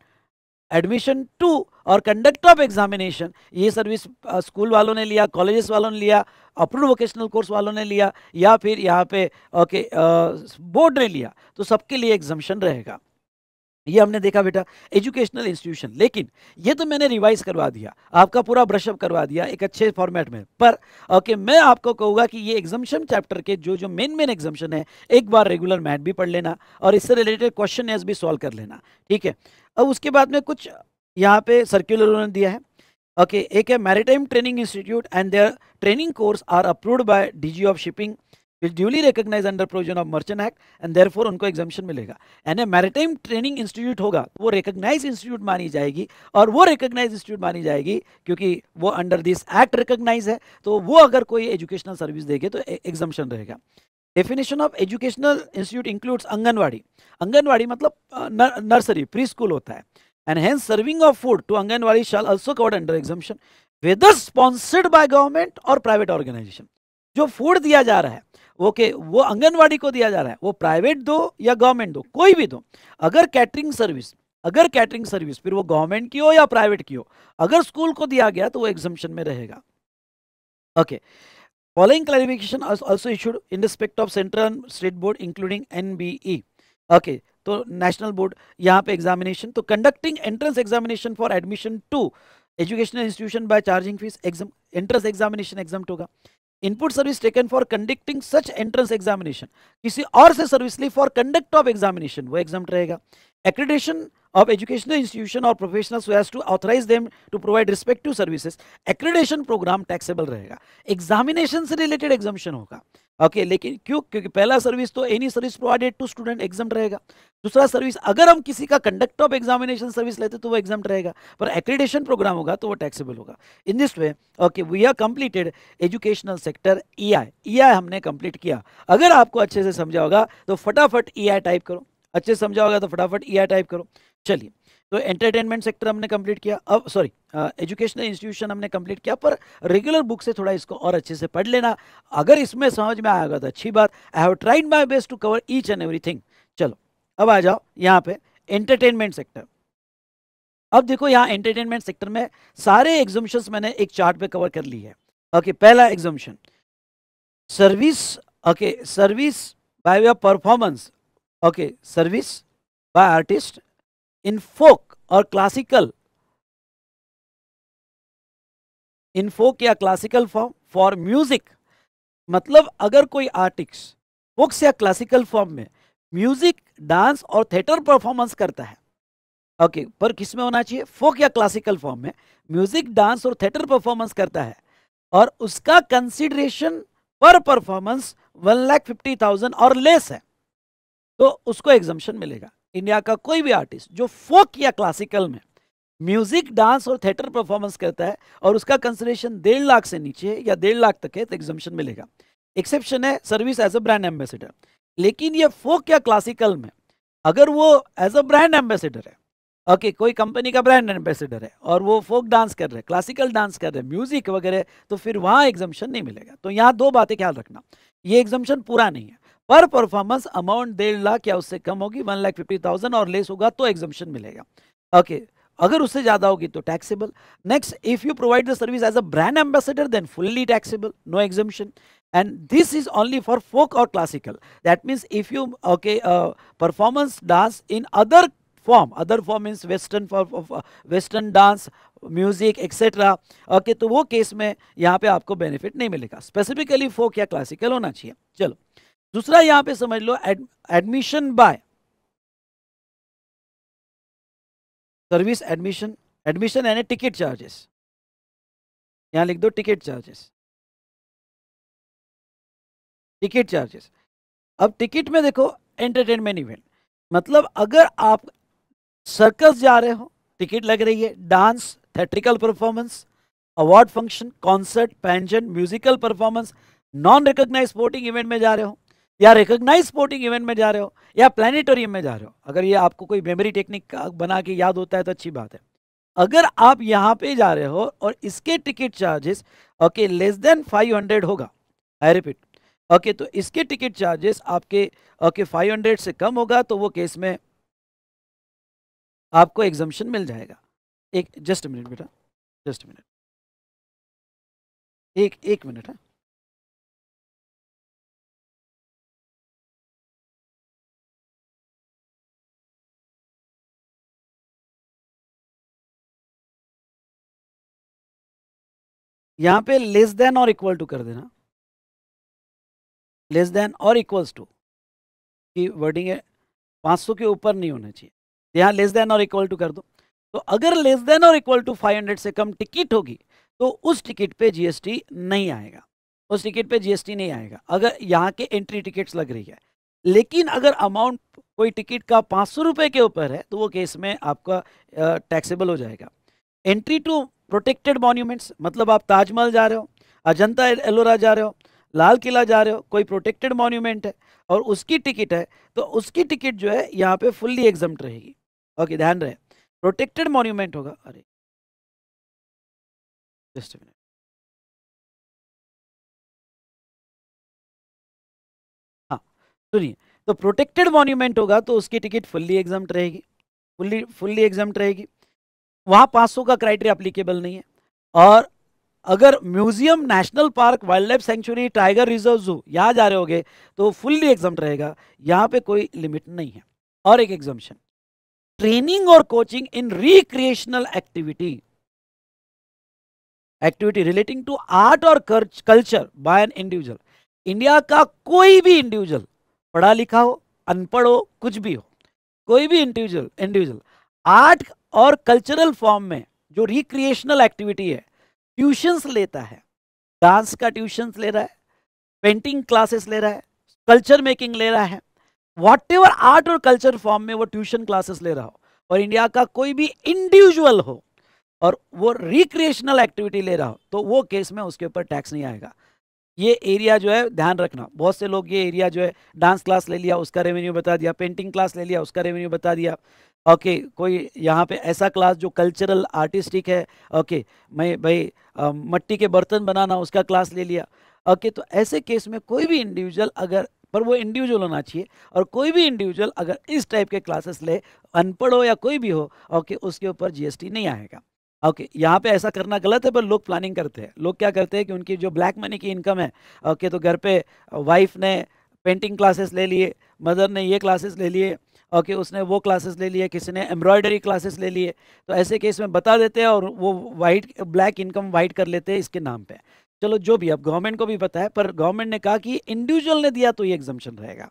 A: एडमिशन टू और कंडक्ट ऑफ एग्जामिनेशन ये सर्विस स्कूल वालों ने लिया कॉलेजेस वालों ने लिया अप्रूव वोकेशनल कोर्स वालों ने लिया या फिर यहाँ पे ओके बोर्ड ने लिया तो सबके लिए एग्जामिशन रहेगा ये हमने देखा बेटा एजुकेशनल इंस्टीट्यूशन लेकिन ये तो मैंने रिवाइज करवा दिया आपका पूरा ब्रशअप करवा दिया एक अच्छे फॉर्मेट में पर ओके मैं आपको कहूँगा कि ये एग्जामिशन चैप्टर के जो जो मेन मेन एग्जामिशन है एक बार रेगुलर मैथ भी पढ़ लेना और इससे रिलेटेड क्वेश्चन भी सॉल्व कर लेना ठीक है अब उसके बाद में कुछ यहाँ पे सर्क्यूलर उन्होंने दिया है ओके एक है maritime training institute and their training course are approved by DG of shipping duly duly under provision of of act and therefore उनको exemption मिलेगा an a maritime training institute होगा वो रिकग्नाइज इंस्टीट्यूट मानी जाएगी और वो रिकग्नाइज इंस्टीट्यूट मानी जाएगी क्योंकि वो अंडर दिस एक्ट रिकग्नाइज है तो वो अगर कोई एजुकेशनल सर्विस देगी तो एग्जामेशन रहेगा definition of educational institute includes anganwadi anganwadi मतलब नर्सरी प्री स्कूल होता है and hence serving of food to anganwadi shall also covered under exemption whether sponsored by government और प्राइवेट ऑर्गेनाइजेशन जो फूड दिया जा रहा है के वो आंगनवाड़ी को दिया जा रहा है वो प्राइवेट दो या गवर्नमेंट दो कोई भी दो अगर कैटरिंग सर्विस अगर कैटरिंग सर्विस फिर वो गवर्नमेंट की हो या प्राइवेट की हो अगर स्कूल को दिया गया तो वो एग्जामेशन में रहेगा okay following clarification also issued in respect of central state board including an okay तो नेशनल बोर्ड यहाँ पे एग्जामिनेशन तो conducting entrance examination for admission to educational institution by charging fees exempt entrance examination exempt होगा input service taken for conducting such entrance examination किसी और से सर्विस ली फॉर कंडक्ट ऑफ एग्जामिनेशन वो एग्जाम रहेगा accreditation of educational institution or professional so as to authorize them to provide respective services accreditation program taxable रहेगा examination से related exemption होगा ओके okay, लेकिन क्यों क्योंकि पहला सर्विस तो any service provided to student exempt रहेगा दूसरा सर्विस अगर हम किसी का कंडक्ट ऑफ एग्जामिनेशन सर्विस लेते तो वो एग्जाम रहेगा पर एक्रेडिशन प्रोग्राम होगा तो वो टैक्सेबल होगा in this way okay we are completed educational sector ई आई ई आई हमने कंप्लीट किया अगर आपको अच्छे से समझा होगा तो फटाफट ई आई टाइप करो अच्छे से समझा होगा तो फटाफट ई आई टाइप करो चलिए तो एंटरटेनमेंट सेक्टर हमने कंप्लीट किया अब सॉरी एजुकेशनल इंस्टीट्यूशन हमने कंप्लीट किया पर रेगुलर बुक से थोड़ा इसको और अच्छे से पढ़ लेना अगर इसमें समझ में आएगा तो अच्छी बात I have tried my best to cover each and every चलो अब आ जाओ यहाँ पे एंटरटेनमेंट सेक्टर अब देखो यहाँ एंटरटेनमेंट सेक्टर में सारे एग्जाम्शन मैंने एक चार्ट पे कवर कर ली है ओके okay, पहला exemption service okay service by performance okay service by artist in folk और क्लासिकल इन फोक या क्लासिकल फॉर्म फॉर म्यूजिक मतलब अगर कोई आर्टिस्ट फोक्स या क्लासिकल फॉर्म में म्यूजिक डांस और थिएटर परफॉर्मेंस करता है ओके okay, पर किसमें होना चाहिए फोक या क्लासिकल फॉर्म में म्यूजिक डांस और थिएटर परफॉर्मेंस करता है और उसका कंसिडरेशन पर performance one lakh fifty thousand और लेस है तो उसको एग्जामेशन मिलेगा इंडिया का कोई भी आर्टिस्ट जो फोक या क्लासिकल में म्यूजिक डांस और थिएटर परफॉर्मेंस करता है और उसका कंसिडरेशन डेढ़ लाख से नीचे या डेढ़ लाख तक है तो एग्जामेशन मिलेगा एक्सेप्शन है service as a brand ambassador लेकिन ये फोक या क्लासिकल में अगर वो एज अ ब्रांड एम्बेसडर है ओके okay, कोई कंपनी का ब्रांड एम्बेसडर है और वो फोक डांस कर रहे हैं क्लासिकल डांस कर रहे हैं म्यूजिक वगैरह तो फिर वहाँ एग्जामेशन नहीं मिलेगा तो यहाँ दो बातें ख्याल रखना ये एग्जामेशन पूरा नहीं है पर परफॉर्मेंस अमाउंट डेढ़ लाख या उससे कम होगी वन लाख फिफ्टी थाउजेंड और लेस होगा तो एग्जामेशन मिलेगा ओके okay. अगर उससे ज़्यादा होगी तो taxable next if you provide the service as a brand ambassador then fully taxable no exemption and this is only for folk और classical that means if you okay performance dance in other form other form means western western dance music etcetera okay तो वो केस में यहाँ पे आपको बेनिफिट नहीं मिलेगा स्पेसिफिकली फोक या क्लासिकल होना चाहिए चलो दूसरा यहां पे समझ लो admission by
B: service admission admission यानी टिकट चार्जेस यहां लिख दो टिकट चार्जेस टिकट चार्जेस अब टिकट में देखो एंटरटेनमेंट इवेंट मतलब
A: अगर आप सर्कस जा रहे हो टिकट लग रही है dance theatrical performance award function concert पेंशन musical performance non recognise sporting event में जा रहे हो या रिकोगनाइज स्पोर्टिंग इवेंट में जा रहे हो या प्लानिटोरियम में जा रहे हो अगर ये आपको कोई मेमोरी टेक्निक बना के याद होता है तो अच्छी बात है अगर आप यहाँ पे जा रहे हो और इसके ticket charges okay less than 500 होगा आई रिपीट ओके तो इसके टिकट चार्जेस आपके ओके 500 से कम होगा तो वो केस में
B: आपको एग्जामेशन मिल जाएगा एक जस्ट मिनट बेटा जस्ट मिनट एक एक मिनट है हाँ। यहां पे लेस देन और इक्वल टू कर देना लेस देन और इक्वल्स टू की वर्डिंग है सौ के ऊपर नहीं
A: होना चाहिए यहाँ लेस देन और इक्वल टू कर दो तो अगर लेस देन और इक्वल टू 500 से कम टिकट होगी तो उस टिकट पे जीएसटी नहीं आएगा उस टिकट पे जीएसटी नहीं आएगा अगर यहाँ के एंट्री टिकट्स लग रही है लेकिन अगर अमाउंट कोई टिकट का पाँच सौ रुपये के ऊपर है तो वो केस में आपका टैक्सेबल हो जाएगा एंट्री टू प्रोटेक्टेड मॉन्यूमेंट्स मतलब आप ताजमहल जा रहे हो अजंता एलोरा जा रहे हो लाल किला जा रहे हो कोई प्रोटेक्टेड मॉन्यूमेंट है और उसकी टिकट है तो उसकी टिकट जो है यहाँ पे फुल्ली
B: एग्जाम रहेगी ओके ध्यान रहे प्रोटेक्टेड मॉन्यूमेंट होगा अरे जस्ट मिनट हाँ सुनिए तो प्रोटेक्टेड मॉन्यूमेंट होगा तो उसकी टिकट फुल्ली एग्जाम
A: रहेगी फुल्ली फुल्ली एग्जाम रहेगी पांच सौ का क्राइटेरिया अप्लीकेबल नहीं है और अगर museum national park wild life sanctuary tiger reserve zoo यहाँ जा रहे होगे तो फुल्ली एग्जाम रहेगा यहाँ पे कोई लिमिट नहीं है और एक एग्जामेशन ट्रेनिंग और coaching in recreational activity activity relating to art और culture by an individual India का कोई भी इंडिविजुअल पढ़ा लिखा हो अनपढ़ हो कुछ भी हो कोई भी इंडिविजुअल इंडिविजुअल आर्ट और कल्चरल फॉर्म में जो रिक्रिएशनल एक्टिविटी है ट्यूशंस लेता है डांस का ट्यूशंस ले रहा है पेंटिंग क्लासेस ले रहा है कल्चर मेकिंग ले रहा है वॉट एवर आर्ट और कल्चर फॉर्म में वो ट्यूशन क्लासेस ले रहा हो और इंडिया का कोई भी इंडिविजुअल हो और वो रिक्रिएशनल एक्टिविटी ले रहा हो तो वो केस में उसके ऊपर टैक्स नहीं आएगा ये एरिया जो है ध्यान रखना बहुत से लोग ये एरिया जो है डांस क्लास ले लिया उसका रेवेन्यू बता दिया पेंटिंग क्लास ले लिया उसका रेवेन्यू बता दिया ओके कोई यहाँ पे ऐसा क्लास जो कल्चरल आर्टिस्टिक है ओके मैं भाई मट्टी के बर्तन बनाना उसका क्लास ले लिया ओके तो ऐसे केस में कोई भी इंडिविजुअल अगर पर वो इंडिविजुअल होना चाहिए और कोई भी इंडिविजुअल अगर इस टाइप के क्लासेस ले अनपढ़ हो या कोई भी हो ओके उसके ऊपर जीएसटी नहीं आएगा ओके यहाँ पे ऐसा करना गलत है पर लोग प्लानिंग करते हैं लोग क्या करते हैं कि उनकी जो ब्लैक मनी की इनकम है ओके तो घर पे वाइफ ने पेंटिंग क्लासेस ले लिए मदर ने ये क्लासेस ले लिए ओके उसने वो क्लासेस ले लिए किसी ने एम्ब्रॉयडरी क्लासेस ले लिए तो ऐसे केस में बता देते हैं और वो वाइट ब्लैक इनकम वाइट कर लेते हैं इसके नाम पे चलो जो भी अब गवर्नमेंट को भी पता है पर गवर्नमेंट ने कहा कि इंडिविजुअल ने दिया तो ये एग्जामेशन रहेगा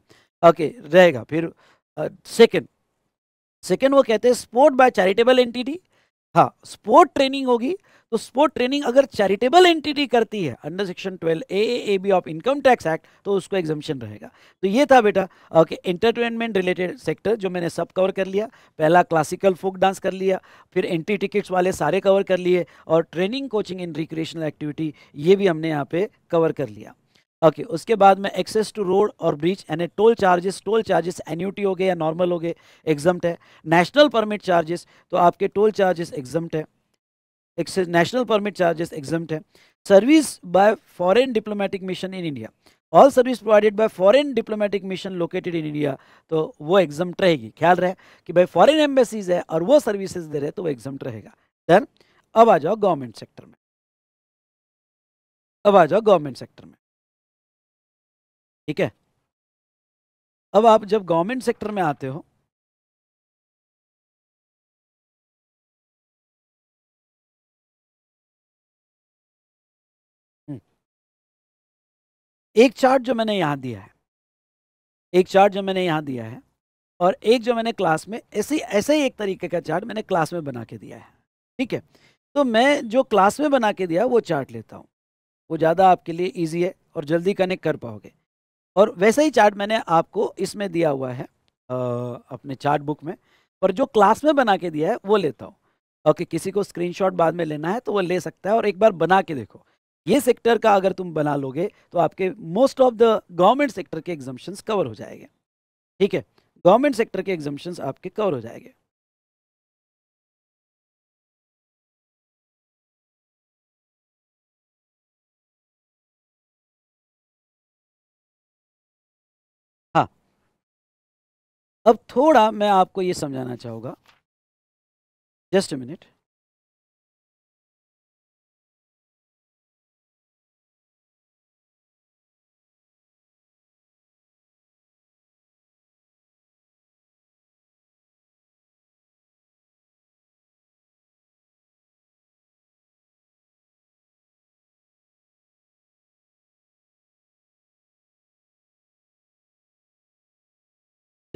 A: ओके रहेगा फिर सेकेंड सेकेंड वो कहते हैं स्पोर्ट बाय चैरिटेबल एंटिटी हाँ स्पोर्ट ट्रेनिंग होगी तो स्पोर्ट ट्रेनिंग अगर चैरिटेबल एंटिटी करती है under section twelve A A B of income tax act तो उसको एग्जामेशन रहेगा तो ये था बेटा ओके एंटरटेनमेंट रिलेटेड सेक्टर जो मैंने सब कवर कर लिया पहला क्लासिकल फोक डांस कर लिया फिर एंट्री टिकट्स वाले सारे कवर कर लिए और training coaching in recreational activity ये भी हमने यहाँ पे कवर कर लिया ओके okay, उसके बाद में एक्सेस टू रोड और ब्रिज यानी toll charges toll charges annuity हो गए या नॉर्मल हो गए एग्जम्प्ट है नेशनल परमिट चार्जेस तो आपके टोल चार्जेस एग्जम्प्ट है नेशनल परमिट चार्जेस एग्जाम है service by foreign diplomatic mission in India all service provided by foreign diplomatic mission located in India तो वो एग्जाम रहेगी ख्याल रहे कि भाई फॉरेन एम्बेसीज है और वो सर्विसेज दे रहे तो वो एग्जाम रहेगा देन अब आ जाओ गवर्नमेंट सेक्टर में
B: अब आ जाओ गवर्नमेंट सेक्टर में ठीक है अब आप जब गवर्नमेंट सेक्टर में आते हो एक चार्ट जो मैंने यहाँ दिया है एक चार्ट जो मैंने यहाँ दिया है और एक जो मैंने क्लास में
A: ऐसे ऐसे ही एक तरीके का चार्ट मैंने क्लास में बना के दिया है ठीक है तो मैं जो क्लास में बना के दिया वो चार्ट लेता हूँ वो ज़्यादा आपके लिए ईजी है और जल्दी कनेक्ट कर पाओगे और वैसे ही चार्ट मैंने आपको इसमें दिया हुआ है आ, अपने चार्ट बुक में पर जो क्लास में बना के दिया है वो लेता हूँ ओके किसी को स्क्रीनशॉट बाद में लेना है तो वो ले सकता है और एक बार बना के देखो ये सेक्टर का अगर तुम बना लोगे तो आपके most of the
B: government sector के एग्जाम्शन कवर हो जाएंगे ठीक है गवर्नमेंट सेक्टर के एग्जाम्शन आपके कवर हो जाएंगे हाँ अब थोड़ा मैं आपको ये समझाना चाहूँगा जस्ट मिनट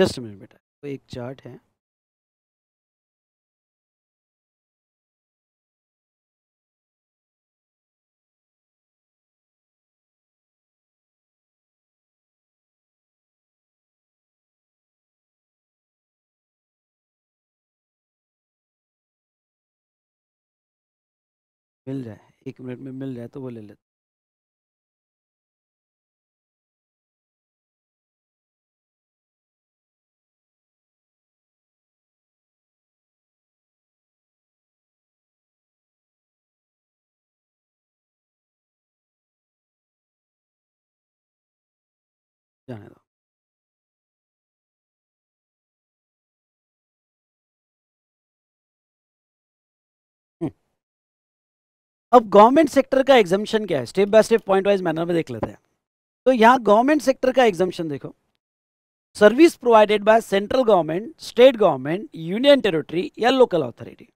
B: जस्ट मिनट बेटा तो एक चार्ट है मिल जाए एक मिनट में मिल जाए तो वो ले लेते जाने दो अब गवर्नमेंट सेक्टर का एग्जामिशन क्या है step by step point wise manner में देख लेते हैं तो यहाँ गवर्नमेंट
A: सेक्टर का एग्जामिशन देखो service provided by central government state government union territory या लोकल अथॉरिटी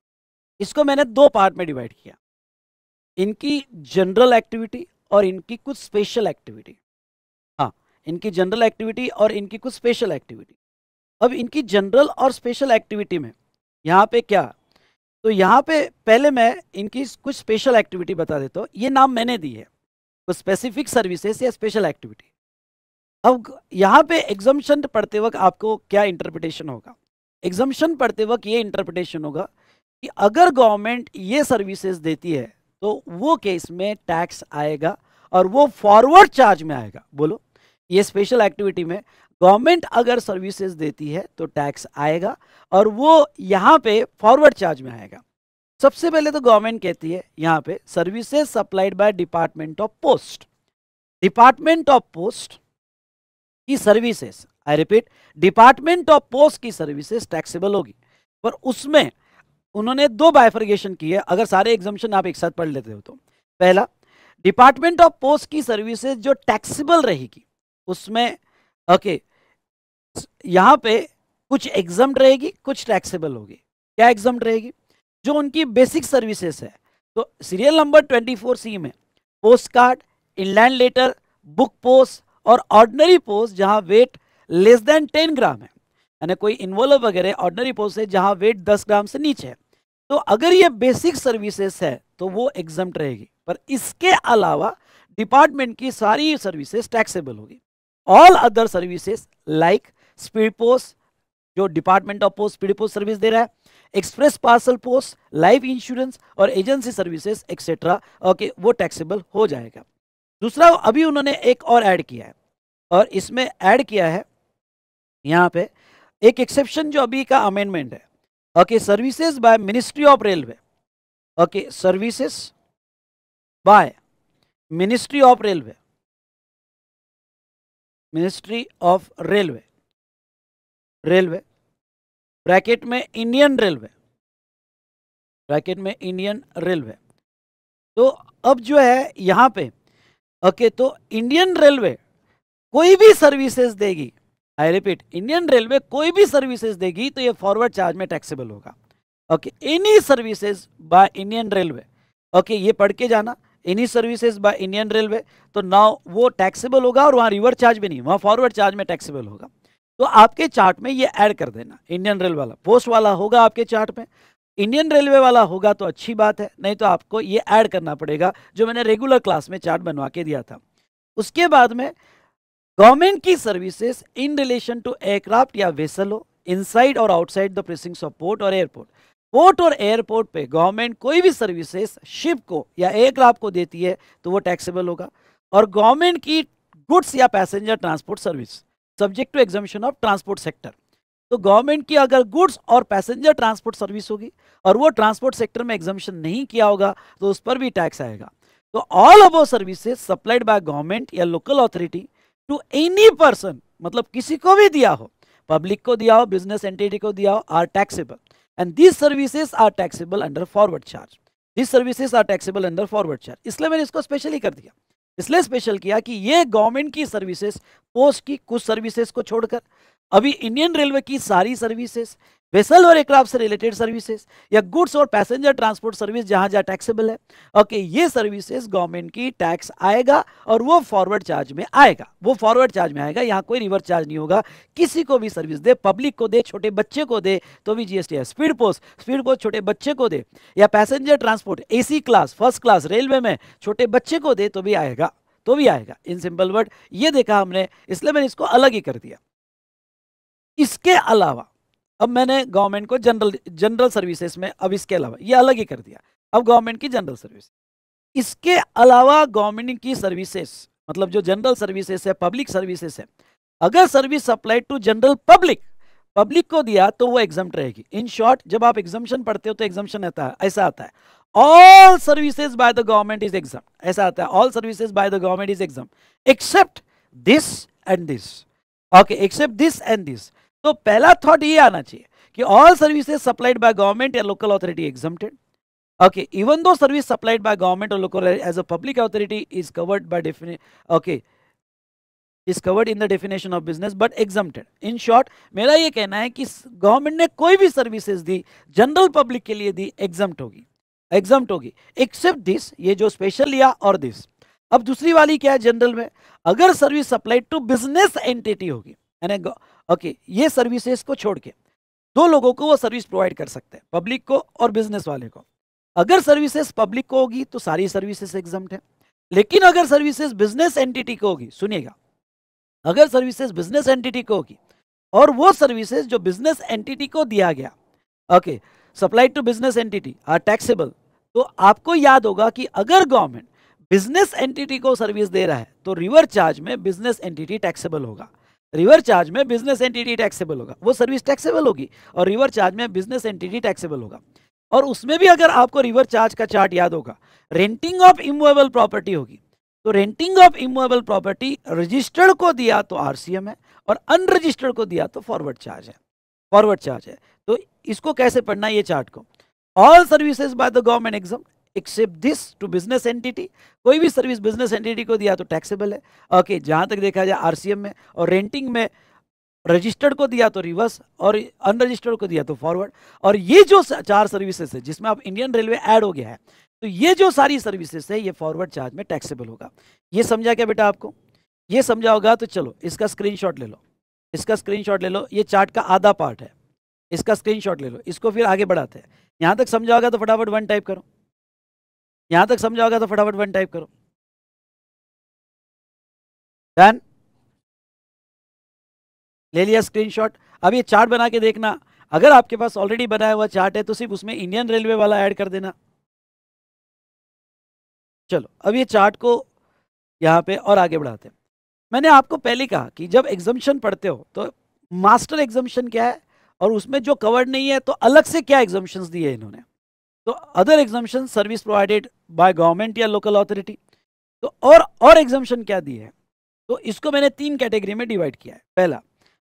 A: इसको मैंने दो पार्ट में डिवाइड किया इनकी जनरल एक्टिविटी और इनकी कुछ स्पेशल एक्टिविटी इनकी जनरल एक्टिविटी और इनकी कुछ स्पेशल एक्टिविटी अब इनकी जनरल और स्पेशल एक्टिविटी में यहाँ पे क्या तो यहाँ पे पहले मैं इनकी कुछ स्पेशल एक्टिविटी बता देता हूँ ये नाम मैंने दी है कुछ स्पेसिफिक सर्विसेज या स्पेशल एक्टिविटी अब यहाँ पे एग्जम्पन पढ़ते वक्त आपको क्या इंटरप्रिटेशन होगा एग्जामेशन पढ़ते वक्त ये इंटरप्रिटेशन होगा कि अगर गवर्नमेंट ये सर्विसेज देती है तो वो केस में टैक्स आएगा और वो फॉरवर्ड चार्ज में आएगा बोलो ये स्पेशल एक्टिविटी में गवर्नमेंट अगर सर्विसेज देती है तो टैक्स आएगा और वो यहाँ पे फॉरवर्ड चार्ज में आएगा सबसे पहले तो गवर्नमेंट कहती है यहाँ पे services supplied by department of post department of post की services I repeat department of post की सर्विसेज टैक्सेबल होगी पर उसमें उन्होंने दो बाइफर्गेशन की है अगर सारे एग्जामेशन आप एक साथ पढ़ लेते हो तो पहला डिपार्टमेंट ऑफ पोस्ट की सर्विसेज जो टैक्सेबल रहेगी उसमें ओके यहाँ पे कुछ एग्जाम रहेगी कुछ टैक्सेबल होगी क्या एग्जाम रहेगी जो उनकी बेसिक सर्विसेज है तो serial number twenty four C में post card inland letter book post और ऑर्डनरी पोस्ट जहाँ weight less than ten gram है यानी कोई इन्वॉल्व वगैरह ऑर्डनरी पोस्ट है जहाँ वेट दस ग्राम से नीचे है तो अगर ये बेसिक सर्विसेज है तो वो एग्जाम रहेगी पर इसके अलावा डिपार्टमेंट की सारी सर्विसेज टैक्सेबल होगी all other services like speed post जो department of post speed post service दे रहा है express parcel post life insurance और एजेंसी सर्विसेज एक्सेट्रा ओके वो टैक्सेबल हो जाएगा दूसरा अभी उन्होंने एक और ऐड किया है और इसमें ऐड किया है यहाँ पे एक एक्सेप्शन जो अभी का अमेंडमेंट है okay services by ministry of railway okay services
B: by ministry of railway ministry of railway railway bracket में इंडियन रेलवे ब्रैकेट में इंडियन रेलवे
A: तो अब जो है यहाँ पे ओके तो इंडियन रेलवे कोई भी सर्विसेज देगी आई रिपीट इंडियन रेलवे कोई भी सर्विसेज देगी तो ये फॉरवर्ड चार्ज में टैक्सेबल होगा okay any services by Indian railway okay ये पढ़ के जाना any services by Indian railway तो ना वो टैक्सेबल होगा और वहाँ रिवर्स चार्ज भी नहीं वहाँ फॉरवर्ड चार्ज में टैक्सेबल होगा तो आपके चार्ट में ये ऐड कर देना इंडियन रेल वाला पोस्ट वाला होगा आपके चार्ट में इंडियन रेलवे वाला होगा तो अच्छी बात है नहीं तो आपको ये ऐड करना पड़ेगा जो मैंने रेगुलर क्लास में चार्ट बनवा के दिया था उसके बाद में गवर्नमेंट की services in relation to aircraft या वेसल हो इनसाइड और outside the precincts of port और एयरपोर्ट पोर्ट और एयरपोर्ट पे गवर्नमेंट कोई भी सर्विसेज शिप को या एयरक्राफ्ट को देती है तो वो टैक्सेबल होगा और गवर्नमेंट की गुड्स या passenger transport service subject to exemption of transport sector तो गवर्नमेंट की अगर गुड्स और पैसेंजर ट्रांसपोर्ट सर्विस होगी और वो ट्रांसपोर्ट सेक्टर में एग्जामिशन नहीं किया होगा तो उस पर भी टैक्स आएगा तो all above services supplied by government या local authority to any person मतलब किसी को भी दिया हो पब्लिक को दिया हो बिजनेस एंटिटी को दिया हो are taxable and these services are taxable under forward charge these services are taxable under forward charge इसलिए मैंने इसको स्पेशली कर दिया इसलिए स्पेशल किया कि ये गवर्नमेंट की सर्विसेज पोस्ट की कुछ सर्विसेज को छोड़कर अभी इंडियन रेलवे की सारी सर्विसेज वेसल और एयरक्राफ्ट से रिलेटेड सर्विसेज या गुड्स और पैसेंजर ट्रांसपोर्ट सर्विस जहां जहां टैक्सेबल है ओके ये सर्विसेज गवर्नमेंट की टैक्स आएगा और वो फॉरवर्ड चार्ज में आएगा वो फॉरवर्ड चार्ज में आएगा यहाँ कोई रिवर्स चार्ज नहीं होगा किसी को भी सर्विस दे पब्लिक को दे छोटे बच्चे को दे तो भी जीएसटी है स्पीड पोस्ट स्पीड पोस्ट छोटे बच्चे को दे या passenger transport AC class first class railway में छोटे बच्चे को दे तो भी आएगा तो भी आएगा इन सिंपल वर्ड ये देखा हमने इसलिए मैंने इसको अलग ही कर दिया इसके अलावा अब मैंने गवर्नमेंट को जनरल जनरल सर्विसेज में अब इसके अलावा ये अलग ही कर दिया अब गवर्नमेंट की जनरल सर्विस इसके अलावा गवर्नमेंट की सर्विसेज मतलब जो जनरल सर्विसेज है पब्लिक सर्विसेज है अगर service apply to general public public को दिया तो वो एग्जाम रहेगी इन शॉर्ट जब आप एग्जामेशन पढ़ते हो तो एग्जामेशन आता है ऐसा आता है all services by the government is exempt ऐसा आता है all services by the government is exempt except this and this okay except this and this तो पहला थॉट ये आना चाहिए कि all services supplied by government या local authority exempted okay even though service supplied by government और local as a public authority is covered by defini okay is covered in the definition of business but exempted in short मेरा ये कहना है कि गवर्नमेंट ने कोई भी सर्विसेज दी जनरल पब्लिक के लिए दी एग्जाम होगी एग्जाम होगी एक्सेप्ट दिस ये जो स्पेशल लिया और दिस अब दूसरी वाली क्या है जनरल में अगर service supplied to business entity होगी यानी ओके ये सर्विसेज को छोड़ के दो लोगों को वो सर्विस प्रोवाइड कर सकते हैं पब्लिक को और बिजनेस वाले को अगर सर्विसेज पब्लिक को होगी तो सारी सर्विसेज एग्जाम है लेकिन अगर सर्विसेज बिजनेस एंटिटी को होगी सुनिएगा अगर सर्विसेज बिजनेस एंटिटी को होगी और वो सर्विसेज जो बिजनेस एंटिटी को दिया गया okay supply to business entity are taxable तो आपको याद होगा कि अगर गवर्नमेंट बिजनेस एंटिटी को सर्विस दे रहा है तो रिवर चार्ज में बिजनेस एंटिटी टैक्सेबल होगा रिवर चार्ज में बिजनेस एंटिटी टैक्सेबल होगा वो सर्विस टैक्सेबल होगी और रिवर चार्ज में बिजनेस एंटिटी टैक्सेबल होगा और उसमें भी अगर आपको रिवर चार्ज का चार्ट याद होगा रेंटिंग ऑफ इमूवेबल प्रॉपर्टी होगी तो renting of immovable property registered को दिया तो आर है और अनरजिस्टर्ड को दिया तो फॉरवर्ड चार्ज है फॉरवर्ड चार्ज है तो इसको कैसे पढ़ना ये चार्ट को all services by the government exempt except this to business entity कोई भी सर्विस बिजनेस एंटिटी को दिया तो टैक्सेबल है ओके okay, तक देखा जाए आरसीएम में और रेंटिंग में रजिस्टर्ड को दिया तो रिवर्स और अनरजिस्टर्ड को दिया तो फॉरवर्ड और ये जो चार सर्विसेज है जिसमें आप इंडियन रेलवे ऐड हो गया है तो ये जो सारी सर्विसेज है ये फॉरवर्ड चार्ज में टैक्सेबल होगा ये समझा क्या बेटा आपको ये समझा होगा तो चलो इसका स्क्रीनशॉट ले लो इसका स्क्रीनशॉट ले लो ये चार्ट का आधा पार्ट है इसका स्क्रीनशॉट ले लो इसको फिर आगे बढ़ाते हैं यहाँ तक समझा होगा तो फटाफट वन टाइप करो यहां तक समझा
B: होगा तो फटाफट वन टाइप करो डन ले लिया स्क्रीनशॉट अब ये चार्ट बना के देखना अगर आपके पास
A: ऑलरेडी बनाया हुआ चार्ट है तो सिर्फ उसमें इंडियन रेलवे वाला ऐड कर देना चलो अब ये चार्ट को यहाँ पे और आगे बढ़ाते हैं मैंने आपको पहले कहा कि जब एग्जामिशन पढ़ते हो तो मास्टर एग्जामिशन क्या है और उसमें जो कवर्ड नहीं है तो अलग से क्या एग्जामिशन दिए इन्होंने तो other exemption service provided by government या लोकल अथॉरिटी तो और और एग्जामेशन क्या दी है तो इसको मैंने तीन कैटेगरी में डिवाइड किया है पहला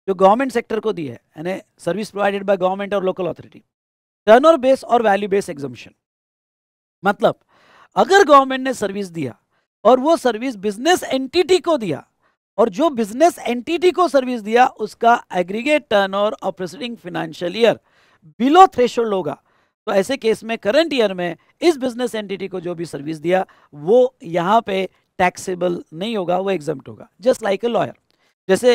A: जो गवर्नमेंट सेक्टर को दी है यानी सर्विस प्रोवाइडेड बाय गवर्नमेंट और लोकल अथॉरिटी ओवर बेस और वैल्यू बेस एग्जामेशन मतलब अगर गवर्नमेंट ने सर्विस दिया और वो सर्विस बिजनेस एंटिटी को दिया और जो बिजनेस एंटिटी को सर्विस दिया उसका aggregate turnover of preceding financial year below threshold होगा तो ऐसे केस में करंट ईयर में इस बिजनेस एंटिटी को जो भी सर्विस दिया वो यहाँ पे टैक्सेबल नहीं होगा वो एग्जाम होगा जस्ट लाइक ए लॉयर जैसे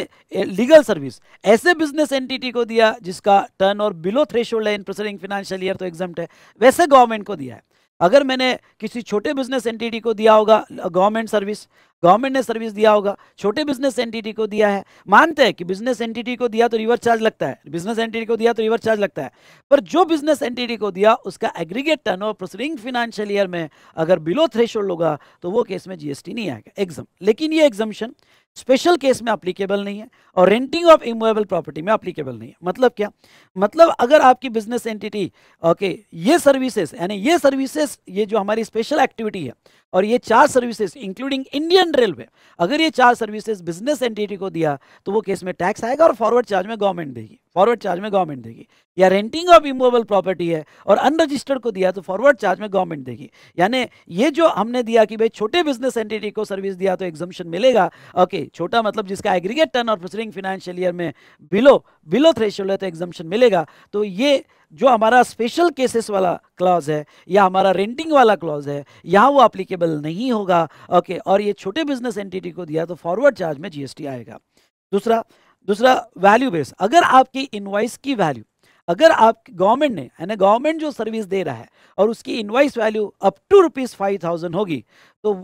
A: लीगल सर्विस ऐसे बिजनेस एंटिटी को दिया जिसका turnover below threshold है इन प्रोसेडिंग फिनेंशियल ईयर तो एग्जाम है वैसे गवर्नमेंट को दिया है अगर मैंने किसी छोटे बिजनेस एंटिटी को दिया होगा गवर्नमेंट सर्विस गवर्नमेंट ने सर्विस दिया होगा छोटे बिजनेस एंटिटी को दिया है मानते हैं कि बिजनेस एंटिटी को दिया तो रिवर्स चार्ज लगता है बिजनेस एंटिटी को दिया तो रिवर्स चार्ज लगता है पर जो बिजनेस एंटिटी को दिया उसका aggregate turnover preceding financial year में अगर बिलो थ्रेशोल्ड होगा तो वो केस में जीएसटी नहीं आएगा एग्जाम लेकिन ये एग्जामेशन स्पेशल केस में अप्लीकेबल नहीं है और रेंटिंग ऑफ इमोबल प्रॉपर्टी में अप्लीकेबल नहीं है मतलब क्या मतलब अगर आपकी बिजनेस एंटिटी ओके ये सर्विसेज यानी ये सर्विसेज ये जो हमारी स्पेशल एक्टिविटी है और ये चार सर्विसेज इंक्लूडिंग इंडियन रेलवे अगर ये चार सर्विसेज बिजनेस एंटिटी को दिया तो वो केस में टैक्स आएगा और फॉरवर्ड चार्ज में गवर्नमेंट देगी फॉरवर्ड चार्ज में गवर्नमेंट देगी या रेंटिंग ऑफ इमोबल प्रॉपर्टी है और अनरजिस्टर्ड को दिया तो फॉरवर्ड चार्ज में गवर्नमेंट देगी यानी ये जो हमने दिया कि भाई छोटे बिजनेस एंटिटी को सर्विस दिया तो एग्जम्पन मिलेगा ओके छोटा मतलब जिसका aggregate turnover preceding financial year में बिलो बिलो थ्रेशोल्ड है तो एग्जम्पन मिलेगा तो ये जो हमारा स्पेशल केसेस वाला क्लॉज है या हमारा रेंटिंग वाला क्लॉज है यहाँ वो अप्लीकेबल नहीं होगा ओके और ये छोटे बिजनेस एंटिटी को दिया तो फॉरवर्ड चार्ज में जीएसटी आएगा दूसरा दूसरा वैल्यू बेस अगर आपकी इन्वाइस की वैल्यू अगर आप गवर्नमेंट ने यानी गवर्नमेंट जो सर्विस दे रहा है और उसकी invoice value up to rupees five thousand होगी तो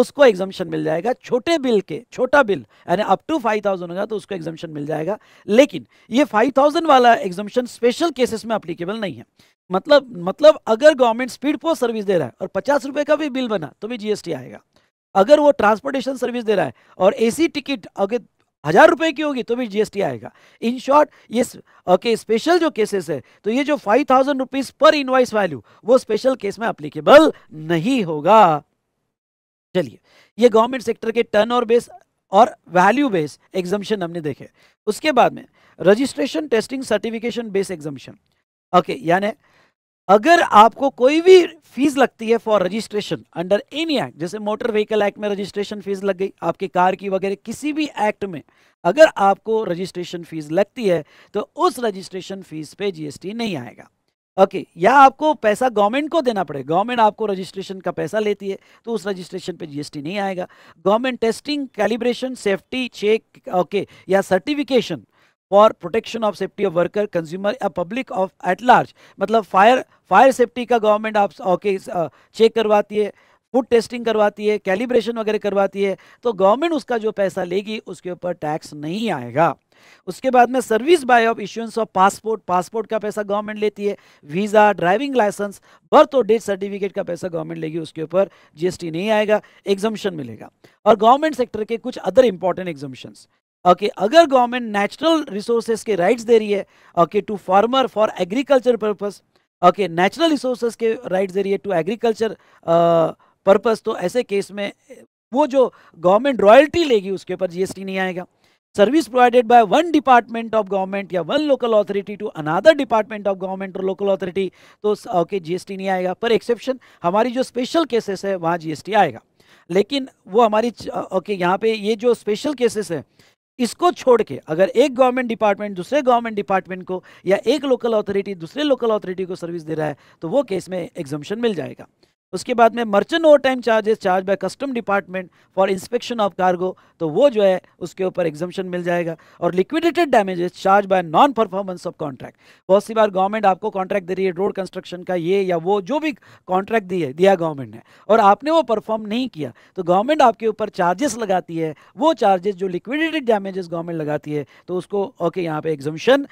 A: उसको एग्जामेशन मिल जाएगा छोटे बिल के छोटा बिल यानी अप टू फाइव थाउजेंड होगा तो उसको एग्जामेशन मिल जाएगा लेकिन ये फाइव थाउजेंड वाला एग्जामेशन स्पेशल केसेस में अप्लीकेबल नहीं है मतलब मतलब अगर गवर्नमेंट स्पीड पोस्ट सर्विस दे रहा है और पचास रुपये का भी बिल बना तो भी जीएसटी आएगा अगर वो ट्रांसपोर्टेशन सर्विस दे रहा है और एसी टिकट अगर हजार रुपए की होगी तो भी जीएसटी आएगा इन शॉर्ट ये ओके स्पेशल जो केसेस है तो ये जो फाइव थाउजेंड रुपीज पर इनवाइस वैल्यू वो स्पेशल केस में अप्लीकेबल नहीं होगा चलिए ये गवर्नमेंट सेक्टर के टर्न और बेस और वैल्यू बेस एग्जामेशन हमने देखे उसके बाद में registration testing certification base exemption okay यानी अगर आपको कोई भी फीस लगती है for registration under any act जैसे मोटर व्हीकल एक्ट में रजिस्ट्रेशन फीस लग गई आपकी कार की वगैरह किसी भी एक्ट में अगर आपको रजिस्ट्रेशन फीस लगती है तो उस रजिस्ट्रेशन फीस पे जीएसटी नहीं आएगा ओके okay, या आपको पैसा गवर्नमेंट को देना पड़ेगा गवर्नमेंट आपको रजिस्ट्रेशन का पैसा लेती है तो उस रजिस्ट्रेशन पे जीएसटी नहीं आएगा government testing calibration safety check okay या certification for protection of safety of worker consumer या पब्लिक ऑफ एट लार्ज मतलब फायर फायर सेफ्टी का गवर्नमेंट आप ओके चेक करवाती है फूड टेस्टिंग करवाती है कैलिब्रेशन वगैरह करवाती है तो गवर्नमेंट उसका जो पैसा लेगी उसके ऊपर टैक्स नहीं आएगा उसके बाद में service by of issuance of passport passport का पैसा गवर्नमेंट लेती है वीज़ा ड्राइविंग लाइसेंस बर्थ और डेथ सर्टिफिकेट का पैसा गवर्नमेंट लेगी उसके ऊपर जीएसटी नहीं आएगा एग्जामिशन मिलेगा और गवर्नमेंट सेक्टर के कुछ other important exemptions okay okay, अगर गवर्नमेंट नेचुरल रिसोर्सेज के राइट्स दे रही है okay to farmer for agriculture purpose okay natural resources के राइट्स दे रही है टू एग्रीकल्चर पर्पस तो ऐसे केस में वो जो गवर्नमेंट रॉयल्टी लेगी उसके ऊपर जीएसटी नहीं आएगा service provided by one department of government या one local authority to another department of government और लोकल अथॉरिटी तो ओके जीएसटी नहीं आएगा पर एक्सेप्शन हमारी जो स्पेशल केसेस है वहाँ जीएसटी आएगा लेकिन वो हमारी ओके यहाँ पे ये जो स्पेशल केसेस है इसको छोड़ के अगर एक गवर्नमेंट डिपार्टमेंट दूसरे गवर्नमेंट डिपार्टमेंट को या एक लोकल अथॉरिटी दूसरे लोकल अथॉरिटी को सर्विस दे रहा है तो वो केस में एग्जामेशन मिल जाएगा उसके बाद में merchant overtime charges charge by custom department for inspection of cargo तो वो जो है उसके ऊपर एग्जामेशन मिल जाएगा और liquidated damages charge by non performance of contract बहुत सी बार गवर्नमेंट आपको कॉन्ट्रैक्ट दे रही है रोड कंस्ट्रक्शन का ये या वो जो भी कॉन्ट्रैक्ट दिए दिया गवर्नमेंट ने और आपने वो परफॉर्म नहीं किया तो गवर्नमेंट आपके ऊपर चार्जेस लगाती है वो चार्जेस जो लिक्विडेटेड डैमेजेस गवर्नमेंट लगाती है तो उसको ओके यहाँ पे एग्जामेशन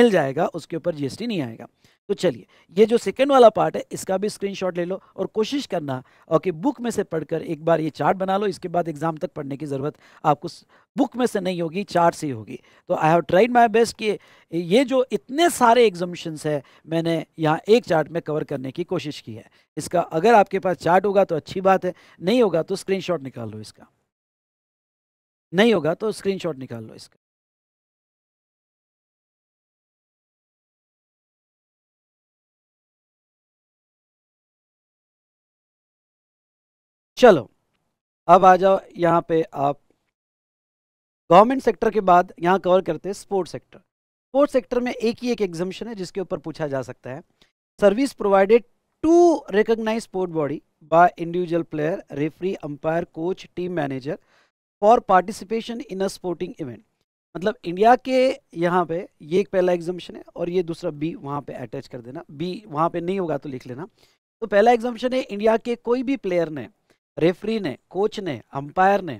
A: मिल जाएगा उसके ऊपर जी नहीं आएगा तो चलिए ये जो सेकेंड वाला पार्ट है इसका भी स्क्रीनशॉट ले लो और कोशिश करना और कि बुक में से पढ़कर एक बार ये चार्ट बना लो इसके बाद एग्जाम तक पढ़ने की ज़रूरत आपको बुक में से नहीं होगी चार्ट से होगी तो I have tried my best कि ये जो इतने सारे एग्जामिशंस है मैंने यहाँ एक चार्ट में कवर करने की कोशिश की है इसका अगर आपके पास चार्ट होगा
B: तो अच्छी बात है नहीं होगा तो स्क्रीन निकाल लो इसका नहीं होगा तो स्क्रीन निकाल लो इसका चलो अब आ जाओ यहाँ पे आप
A: गवर्नमेंट सेक्टर के बाद यहाँ कवर करते हैं स्पोर्ट्स सेक्टर स्पोर्ट्स सेक्टर में एक ही एक एग्जामेशन है जिसके ऊपर पूछा जा सकता है service provided to recognise sport body by individual player referee umpire coach team manager for participation in a sporting event मतलब इंडिया के यहाँ पे ये एक पहला एग्जामेशन है और ये दूसरा बी वहाँ पे अटैच कर देना बी वहाँ पे नहीं होगा तो लिख लेना तो पहला एग्जामेशन है इंडिया के कोई भी प्लेयर ने रेफरी ने कोच ने अंपायर ने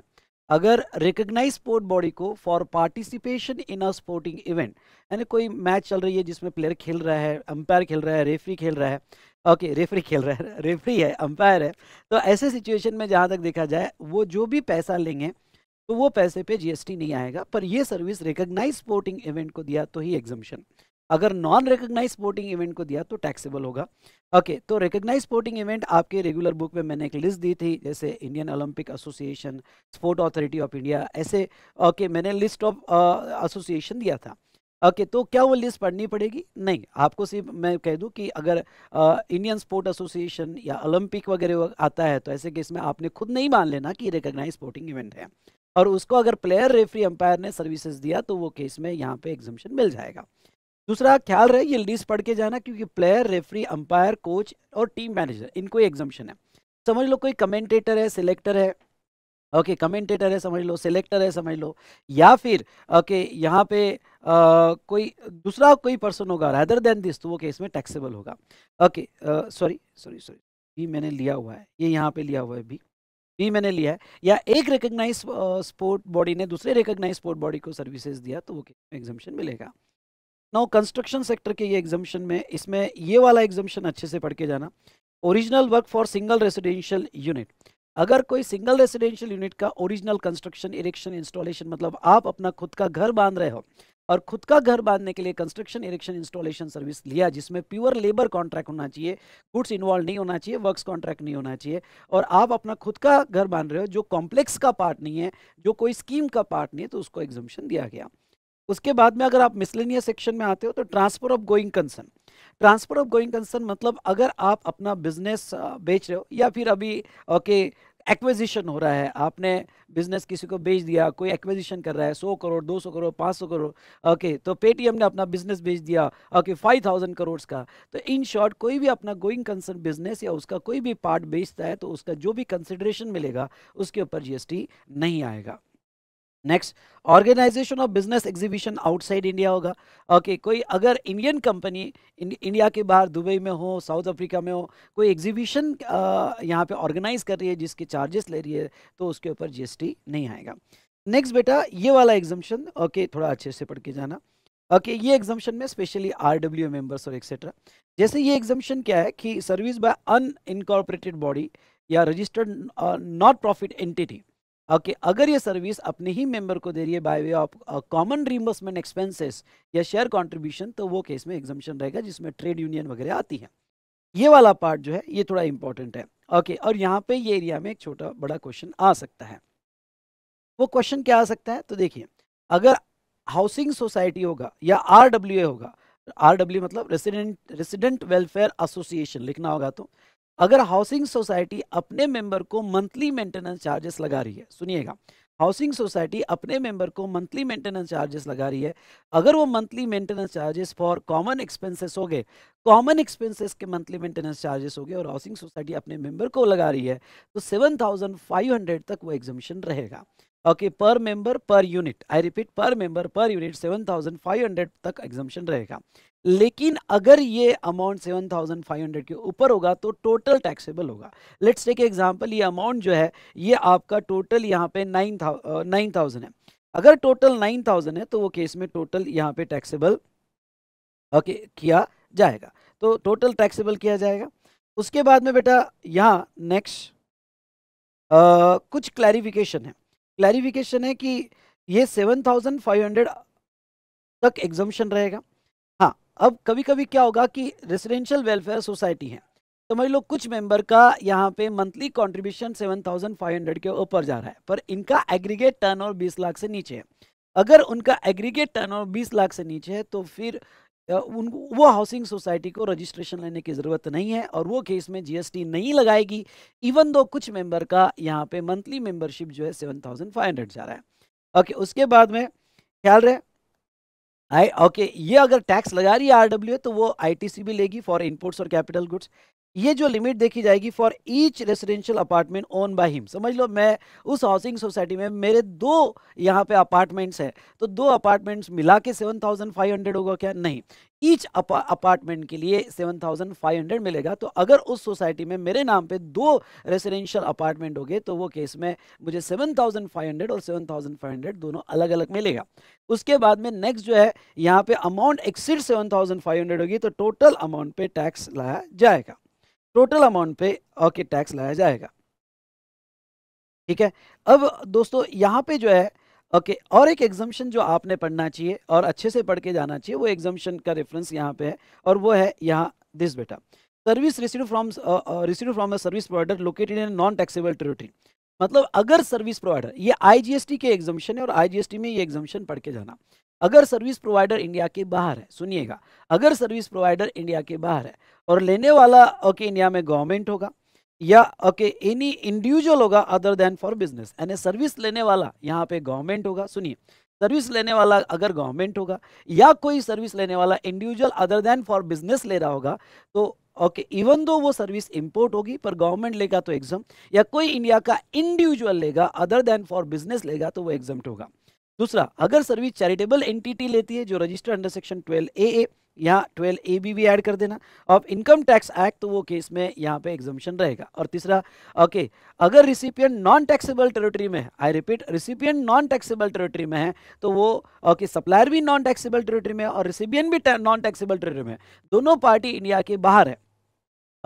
A: अगर रिकग्नाइज स्पोर्ट बॉडी को for participation in a sporting event यानी कोई मैच चल रही है जिसमें प्लेयर खेल रहा है अंपायर खेल रहा है रेफरी खेल रहा है ओके okay, रेफरी खेल रहा है रेफरी है अंपायर है तो ऐसे सिचुएशन में जहाँ तक देखा जाए वो जो भी पैसा लेंगे तो वो पैसे पे जीएसटी नहीं आएगा पर ये सर्विस रिकग्नाइज स्पोर्टिंग इवेंट को दिया तो ही एग्जम्पन अगर नॉन रिकग्नाइज स्पोर्टिंग इवेंट को दिया तो टैक्सेबल होगा ओके okay, तो रिकग्नाइज स्पोर्टिंग इवेंट आपके रेगुलर बुक में मैंने एक लिस्ट दी थी जैसे Indian Olympic Association Sport Authority of India ऐसे ओके okay, मैंने लिस्ट ऑफ एसोसिएशन दिया था ओके okay, तो क्या वो लिस्ट पढ़नी पड़ेगी नहीं आपको सिर्फ मैं कह दूं कि अगर इंडियन स्पोर्ट एसोसिएशन या ओलंपिक वगैरह आता है तो ऐसे केस में आपने खुद नहीं मान लेना कि रिकग्नाइज स्पोर्टिंग इवेंट है और उसको अगर प्लेयर रेफरी अंपायर ने सर्विसेज दिया तो वो केस में यहाँ पे एग्जामेशन मिल जाएगा दूसरा ख्याल रहे ये लिस्ट पढ़ के जाना क्योंकि प्लेयर रेफरी अंपायर कोच और टीम मैनेजर इनको एग्जामेशन है समझ लो कोई कमेंटेटर है सिलेक्टर है ओके okay, कमेंटेटर है समझ लो सिलेक्टर है समझ लो या फिर ओके okay, यहाँ पे आ, कोई दूसरा कोई पर्सन होगा रैदर देन दिस तो वो केस में टैक्सेबल होगा okay sorry sorry sorry B मैंने लिया हुआ है ये यहाँ पे लिया हुआ है बी बी मैंने लिया है या एक रिकग्नाइज स्पोर्ट बॉडी ने दूसरे रिकग्नाइज स्पोर्ट बॉडी को सर्विसेज दिया तो वो केस में एग्जामेशन मिलेगा नाउ कंस्ट्रक्शन सेक्टर के ये एग्जामिशन में इसमें ये वाला एग्जामिशन अच्छे से पढ़ के जाना original work for single residential unit अगर कोई सिंगल रेसिडेंशियल यूनिट का ओरिजिनल कंस्ट्रक्शन इरेक्शन इंस्टॉलेशन मतलब आप अपना खुद का घर बांध रहे हो और खुद का घर बांधने के लिए कंस्ट्रक्शन इरेक्शन इंस्टॉलेशन सर्विस लिया जिसमें प्योर लेबर कॉन्ट्रैक्ट होना चाहिए गुड्स इन्वॉल्व नहीं होना चाहिए वर्क्स कॉन्ट्रैक्ट नहीं होना चाहिए और आप अपना खुद का घर बांध रहे हो जो कॉम्प्लेक्स का पार्ट नहीं है जो कोई स्कीम का पार्ट नहीं है तो उसको एग्जामिशन दिया गया उसके बाद में अगर आप मिसलिनियस सेक्शन में आते हो तो transfer of going concern transfer of going concern मतलब अगर आप अपना बिजनेस बेच रहे हो या फिर अभी ओके एक्विजिशन हो रहा है आपने बिजनेस किसी को बेच दिया कोई एक्विजिशन कर रहा है सौ करोड़ दो सौ करोड़ पाँच सौ करोड़ ओके तो पेटीएम ने अपना बिजनेस बेच दिया ओके फाइव थाउजेंड करोड़ का तो इन शॉर्ट कोई भी अपना गोइंग कंसर्न बिजनेस या उसका कोई भी पार्ट बेचता है तो उसका जो भी कंसिडरेशन मिलेगा उसके ऊपर जीएसटी नहीं आएगा next organisation of business exhibition outside India होगा ओके okay, कोई अगर इंडियन कंपनी इंडिया के बाहर दुबई में हो साउथ अफ्रीका में हो कोई एग्जीबिशन यहाँ पे ऑर्गेनाइज कर रही है जिसके चार्जेस ले रही है तो उसके ऊपर जीएसटी नहीं आएगा नेक्स्ट बेटा ये वाला एग्जामेशन ओके okay, थोड़ा अच्छे से पढ़ के जाना ओके okay, ये एग्जामेशन में स्पेशली आर डब्ल्यू मेम्बर्स और एक्सेट्रा जैसे ये एग्जामेशन क्या है कि service by unincorporated body या registered not profit entity okay okay, अगर ये सर्विस अपने ही मेंबर को दे रही है by way of common reimbursement expenses या शेयर कंट्रीब्यूशन तो वो केस में एग्जामेशन रहेगा जिसमें ट्रेड यूनियन वगैरह आती है ये वाला पार्ट जो है ये थोड़ा इंपॉर्टेंट है ओके okay, और यहाँ पे ये एरिया में एक छोटा बड़ा क्वेश्चन आ सकता है वो क्वेश्चन क्या आ सकता है तो देखिए अगर हाउसिंग सोसाइटी होगा या आर होगा आर मतलब रेसिडेंट रेसिडेंट वेलफेयर एसोसिएशन लिखना होगा तो अगर हाउसिंग सोसाइटी अपने मेंबर को मंथली मेंटेनेंस चार्जेस लगा रही है सुनिएगा हाउसिंग सोसाइटी अपने मेंबर को मंथली मेंटेनेंस चार्जेस लगा रही है अगर वो monthly maintenance charges for common expenses हो गए कॉमन एक्सपेंसेस के मंथली मेंटेनेंस चार्जेस हो गए और हाउसिंग सोसाइटी अपने मेंबर को लगा रही है तो सेवन थाउजेंड फाइव हंड्रेड तक वो एग्जामिशन रहेगा okay per member per unit I repeat per member per unit 7500 तक एग्जामेशन रहेगा लेकिन अगर ये अमाउंट 7500 के ऊपर होगा तो टोटल टैक्सेबल होगा लेट्स टेक एग्जांपल ये अमाउंट जो है ये आपका टोटल यहाँ पे नाइन नाइन थाउजेंड है अगर टोटल नाइन थाउजेंड है तो वो केस में टोटल यहाँ पे टैक्सेबल ओके okay, किया जाएगा तो टोटल टैक्सेबल किया जाएगा उसके बाद में बेटा यहाँ नेक्स्ट uh, कुछ क्लैरिफिकेशन है क्लैरिफिकेशन है कि ये 7,500 तक एग्जम्पन रहेगा हाँ अब कभी कभी क्या होगा कि रेसिडेंशियल वेलफेयर सोसाइटी है तो मैं लोग कुछ मेंबर का यहाँ पे मंथली कंट्रीब्यूशन 7,500 के ऊपर जा रहा है पर इनका एग्रीगेट टर्नओवर 20 लाख से नीचे है अगर उनका एग्रीगेट टर्नओवर 20 लाख से नीचे है तो फिर उन वो हाउसिंग सोसाइटी को रजिस्ट्रेशन लेने की ज़रूरत नहीं है और वो केस में जीएसटी नहीं लगाएगी इवन दो कुछ मेंबर का यहाँ पे मंथली मेंबरशिप जो है सेवन थाउजेंड फाइव हंड्रेड जा रहा है ओके उसके बाद में ख्याल रहे आई ओके ये अगर टैक्स लगा रही है आरडब्ल्यू तो वो आईटीसी भी लेगी फॉर इनपुट्स और कैपिटल गुड्स ये जो लिमिट देखी जाएगी for each residential apartment own by him समझ लो मैं उस हाउसिंग सोसाइटी में मेरे दो यहाँ पे अपार्टमेंट्स हैं तो दो अपार्टमेंट्स मिला के सेवन थाउजेंड फाइव हंड्रेड होगा क्या नहीं ईच अपार्टमेंट के लिए सेवन थाउजेंड फाइव हंड्रेड मिलेगा तो अगर उस सोसाइटी में मेरे नाम पे दो रेसिडेंशियल अपार्टमेंट हो गए तो वो केस में मुझे सेवन थाउजेंड फाइव हंड्रेड और सेवन थाउजेंड फाइव हंड्रेड दोनों अलग अलग मिलेगा उसके बाद में नेक्स्ट जो है यहाँ पे amount exceed seven thousand five hundred होगी तो टोटल अमाउंट पे टैक्स लाया जाएगा टोटल अमाउंट पे ओके टैक्स लाया जाएगा ठीक है अब दोस्तों यहाँ पे जो है ओके और एक एग्जामेशन जो आपने पढ़ना चाहिए और अच्छे से पढ़ के जाना चाहिए वो एग्जामेशन का रेफरेंस यहाँ पे है और वो है यहाँ दिस बेटा service receive from receive from a service provider located in non taxable territory मतलब अगर सर्विस प्रोवाइडर ये आईजीएसटी के एग्जामेशन है और आईजीएसटी में ये एग्जामेशन पढ़ के जाना अगर सर्विस प्रोवाइडर इंडिया के बाहर है सुनिएगा अगर सर्विस प्रोवाइडर इंडिया के बाहर है और लेने वाला ओके इंडिया में गवर्नमेंट होगा या ओके एनी इंडिविजुअल होगा अदर देन फॉर बिजनेस यानी सर्विस लेने वाला यहाँ पे गवर्नमेंट होगा सुनिए सर्विस लेने वाला अगर गवर्नमेंट होगा या कोई सर्विस लेने वाला individual other than for business ले रहा होगा तो ओके इवन दो वो सर्विस इंपोर्ट होगी पर गवर्नमेंट लेगा तो एग्जाम या कोई इंडिया का इंडिविजुअल लेगा अदर देन फॉर बिजनेस लेगा तो वो एग्जाम होगा दूसरा अगर सर्विस चैरिटेबल एंटिटी लेती है जो register under section twelve A A यहाँ ट्वेल्व ए बी भी ऐड कर देना अब इनकम टैक्स एक्ट तो वो केस में यहाँ पे एग्जामेशन रहेगा और तीसरा ओके अगर रिसिपियन नॉन टैक्सेबल टेरिटरी में है I repeat recipient non taxable territory में है तो वो ओके सप्लायर भी नॉन टैक्सेबल टेरिटरी में और रिसिपियन भी नॉन टैक्सेबल टेरिटरी में दोनों पार्टी इंडिया के बाहर है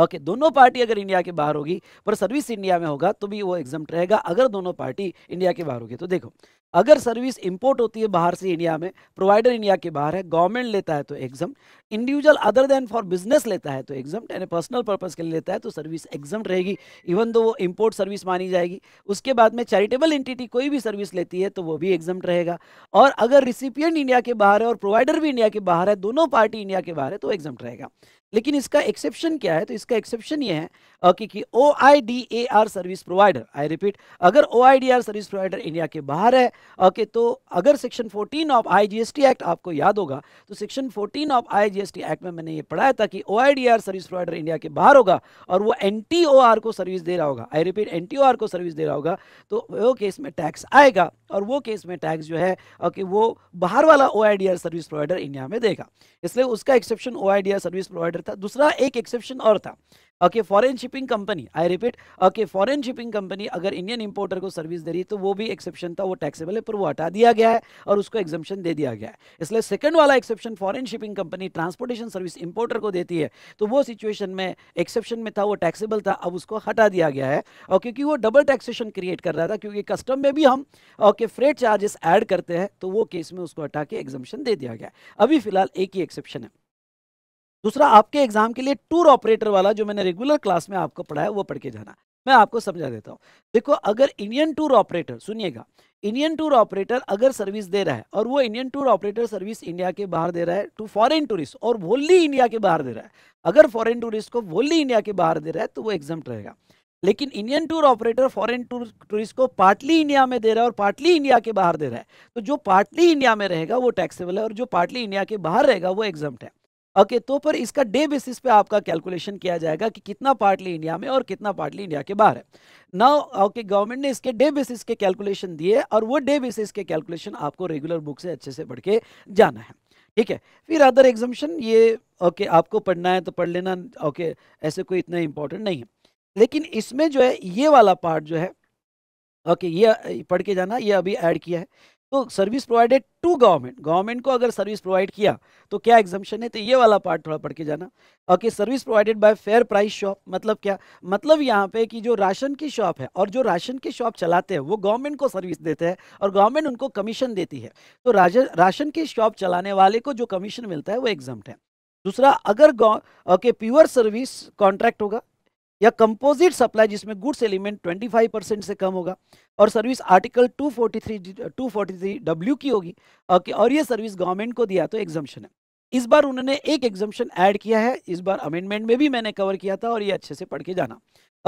A: ओके okay, दोनों पार्टी अगर इंडिया के बाहर होगी पर सर्विस इंडिया में होगा तो भी वो एग्जाम रहेगा अगर दोनों पार्टी इंडिया के बाहर होगी तो देखो अगर सर्विस इंपोर्ट होती है बाहर से इंडिया में प्रोवाइडर इंडिया के बाहर है गवर्नमेंट लेता है तो exempt individual other than for business लेता है तो एग्जाम यानी पर्सनल पर्पज के लिए लेता है तो सर्विस एग्जाम रहेगी इवन दो वो इम्पोर्ट सर्विस मानी जाएगी उसके बाद में चैरिटेबल एंटिटी कोई भी सर्विस लेती है तो वो भी एग्जाम रहेगा और अगर रिसिपियंट इंडिया के बाहर है और प्रोवाइडर भी इंडिया के बाहर है दोनों पार्टी इंडिया के बाहर है तो एग्जाम रहेगा लेकिन इसका एक्सेप्शन क्या है तो इसका एक्सेप्शन ये है ओके की O I D A R service provider I repeat अगर O I D R service provider India के बाहर है ओके तो अगर section 14 of I G S T act आपको याद होगा तो section 14 of I G S T act में मैंने ये पढ़ाया था कि O I D R service provider India के बाहर होगा और वो एन टी ओ आर को सर्विस दे रहा होगा I repeat N T O R को सर्विस दे रहा होगा तो ओके इसमें टैक्स आएगा और वो केस में टैक्स जो है कि वो बाहर वाला ओ सर्विस प्रोवाइडर इंडिया में देगा इसलिए उसका एक्सेप्शन ओ सर्विस प्रोवाइडर था दूसरा एक एक्सेप्शन और था okay foreign shipping company I repeat okay foreign shipping company अगर इंडियन इंपोर्टर को सर्विस दे रही तो वो भी एक्सेप्शन था वो टैक्सेबल है पर वो हटा दिया गया है और उसको एग्जामेशन दे दिया गया है इसलिए सेकंड वाला exception foreign shipping company transportation service importer को देती है तो वो सिचुएशन में एक्सेप्शन में था वो टैक्सेबल था अब उसको हटा दिया गया है और क्योंकि वो डबल टैक्सेशन क्रिएट कर रहा था क्योंकि कस्टम में भी हम ओके के फ्रेट चार्जेस ऐड करते हैं तो वो केस में उसको हटा के एग्जामेशन दे दिया गया अभी फिलहाल एक ही एक्सेप्शन है दूसरा आपके एग्जाम के लिए टूर ऑपरेटर वाला जो मैंने रेगुलर क्लास में आपको पढ़ाया वो पढ़ के जाना मैं आपको समझा देता हूँ देखो अगर इंडियन टूर ऑपरेटर सुनिएगा इंडियन टूर ऑपरेटर अगर सर्विस दे रहा है और वो Indian tour operator service India के बाहर दे रहा है टू फॉरेन टूरिस्ट और वोली इंडिया के बाहर दे रहा है अगर फॉरेन टूरिस्ट को वोली इंडिया के बाहर दे रहा है तो वो एग्जाम रहेगा लेकिन Indian tour operator foreign tour tourist को पार्टली इंडिया में दे रहा है और पार्टली इंडिया के बाहर दे रहा है तो जो पार्टली इंडिया में रहेगा वो टैक्सेबल है और जो पार्टली इंडिया के बाहर रहेगा वो एग्जाम है ओके okay, तो पर इसका डे बेसिस पे आपका कैलकुलेशन किया जाएगा कि कितना पार्टली इंडिया में और कितना पार्टली इंडिया के बाहर है नाउ ओके गवर्नमेंट ने इसके डे बेसिस के कैलकुलेशन दिए और वो डे बेसिस के कैलकुलेशन आपको रेगुलर बुक से अच्छे से पढ़ के जाना है ठीक है फिर अदर एग्जामेशन ये ओके okay, आपको पढ़ना है तो पढ़ लेना ओके okay, ऐसे कोई इतना इंपॉर्टेंट नहीं है लेकिन इसमें जो है ये वाला पार्ट जो है ओके ये पढ़ के जाना ये अभी ऐड किया है तो service provided to government government को अगर सर्विस प्रोवाइड किया तो क्या एग्जामेशन है तो ये वाला पार्ट थोड़ा पढ़ के जाना okay service provided by fair price shop मतलब क्या मतलब यहाँ पे कि जो राशन की शॉप है और जो राशन की शॉप चलाते हैं वो गवर्नमेंट को सर्विस देते हैं और गवर्नमेंट उनको कमीशन देती है तो राशन की शॉप चलाने वाले को जो कमीशन मिलता है वो एग्जाम है दूसरा अगर ओके प्योर सर्विस कॉन्ट्रैक्ट होगा या कंपोजिट सप्लाई जिसमें गुड्स एलिमेंट 25 परसेंट से कम होगा और सर्विस आर्टिकल 243 243 डब्ल्यू की होगी और ये सर्विस गवर्नमेंट को दिया तो एग्जाम्शन है इस बार उन्होंने एक एग्जाम्शन ऐड किया है इस बार अमेंडमेंट में भी मैंने कवर किया था और ये अच्छे से पढ़ के जाना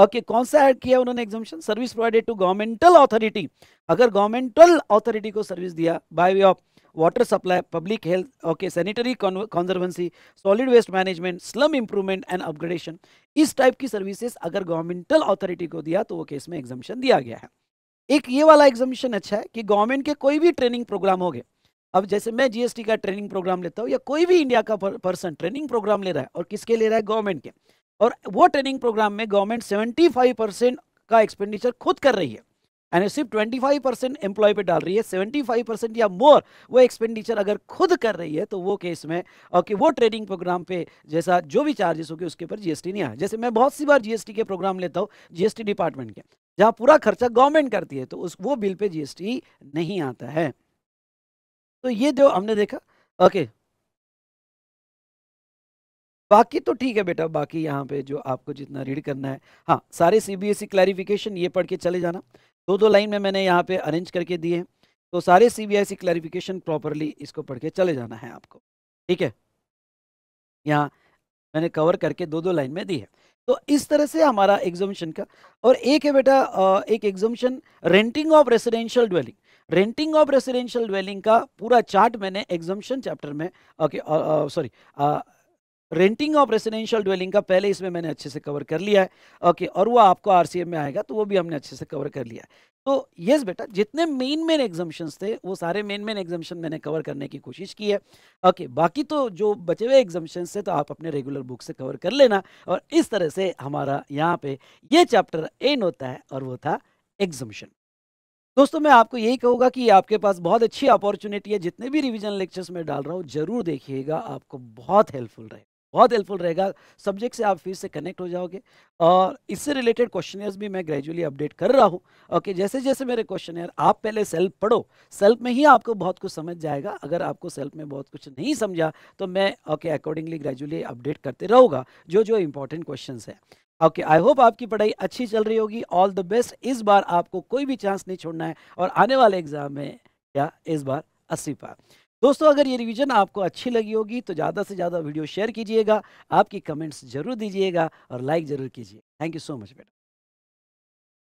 A: ओके okay, कौन सा ऐड किया उन्होंने exemption service provided to governmental authority अगर गवर्नमेंटल अथॉरिटी को सर्विस दिया by way of water supply public health okay sanitary conservancy solid waste management slum improvement and upgradation इस टाइप की सर्विसेज अगर गवर्नमेंटल अथॉरिटी को दिया तो वो केस में एग्जामिशन दिया गया है एक ये वाला एग्जामिशन अच्छा है कि गवर्नमेंट के कोई भी ट्रेनिंग प्रोग्राम हो गए अब जैसे मैं जीएसटी का ट्रेनिंग प्रोग्राम लेता हूँ या कोई भी इंडिया का पर्सन ट्रेनिंग प्रोग्राम ले रहा है और किसके ले रहा है गवर्नमेंट के और वो ट्रेनिंग प्रोग्राम में गवर्नमेंट 75 परसेंट का एक्सपेंडिचर खुद कर रही है यानी सिर्फ 25 परसेंट एम्प्लॉय पे डाल रही है 75 परसेंट या मोर वो एक्सपेंडिचर अगर खुद कर रही है तो वो केस में ओके वो ट्रेडिंग प्रोग्राम पे जैसा जो भी चार्जेस होगी उसके ऊपर जीएसटी नहीं आया जैसे मैं बहुत सी बार जीएसटी के प्रोग्राम लेता हूँ जीएसटी डिपार्टमेंट के जहाँ पूरा खर्चा गवर्नमेंट करती है तो उस वो बिल पे जीएसटी नहीं आता है तो ये जो हमने देखा ओके बाकी तो ठीक है बेटा बाकी यहाँ पे जो आपको जितना रीड करना है हाँ सारे सीबीएसई क्लैरिफिकेशन e ये पढ़ के चले जाना दो दो लाइन में मैंने यहाँ पे अरेंज करके दिए तो सारे C B I C clarification properly इसको पढ़ के चले जाना है आपको ठीक है यहाँ मैंने कवर करके दो दो लाइन में दी है तो इस तरह से हमारा एग्जामिशन का और एक है बेटा एक exemption renting of residential dwelling renting of residential dwelling का पूरा चार्ट मैंने एग्जामेशन चैप्टर में okay sorry renting of residential dwelling का पहले इसमें मैंने अच्छे से कवर कर लिया है ओके और वो आपको आरसीएम में आएगा तो वो भी हमने अच्छे से कवर कर लिया है तो यस बेटा जितने मेन मेन एग्जामेशन थे वो सारे मेन मेन एग्जामेशन मैंने कवर करने की कोशिश की है ओके okay, बाकी तो जो बचे हुए एग्जाम्शंस थे तो आप अपने रेगुलर बुक से कवर कर लेना और इस तरह से हमारा यहाँ पे ये चैप्टर एंड होता है और वो था एग्जामेशन दोस्तों मैं आपको यही कहूँगा कि आपके पास बहुत अच्छी अपॉर्चुनिटी है जितने भी रिविजन लेक्चर्स में डाल रहा हूँ जरूर देखिएगा आपको बहुत हेल्पफुल रहे बहुत हेल्पफुल रहेगा सब्जेक्ट से आप फिर से कनेक्ट हो जाओगे और इससे रिलेटेड क्वेश्चन भी मैं ग्रेजुअली अपडेट कर रहा हूँ ओके जैसे जैसे मेरे क्वेश्चन आप पहले सेल्फ पढ़ो सेल्फ में ही आपको बहुत कुछ समझ जाएगा अगर आपको सेल्फ में बहुत कुछ नहीं समझा तो मैं ओके अकॉर्डिंगली ग्रेजुअली अपडेट करते रहूँगा जो जो इंपॉर्टेंट क्वेश्चन है ओके आई होप आपकी पढ़ाई अच्छी चल रही होगी ऑल द बेस्ट इस बार आपको कोई भी चांस नहीं छोड़ना है और आने वाले एग्जाम में या इस बार अस्सी पार दोस्तों अगर ये रिवीजन आपको अच्छी लगी होगी तो ज़्यादा से ज़्यादा वीडियो शेयर कीजिएगा आपकी कमेंट्स जरूर दीजिएगा और लाइक ज़रूर कीजिए थैंक यू सो मच बेटा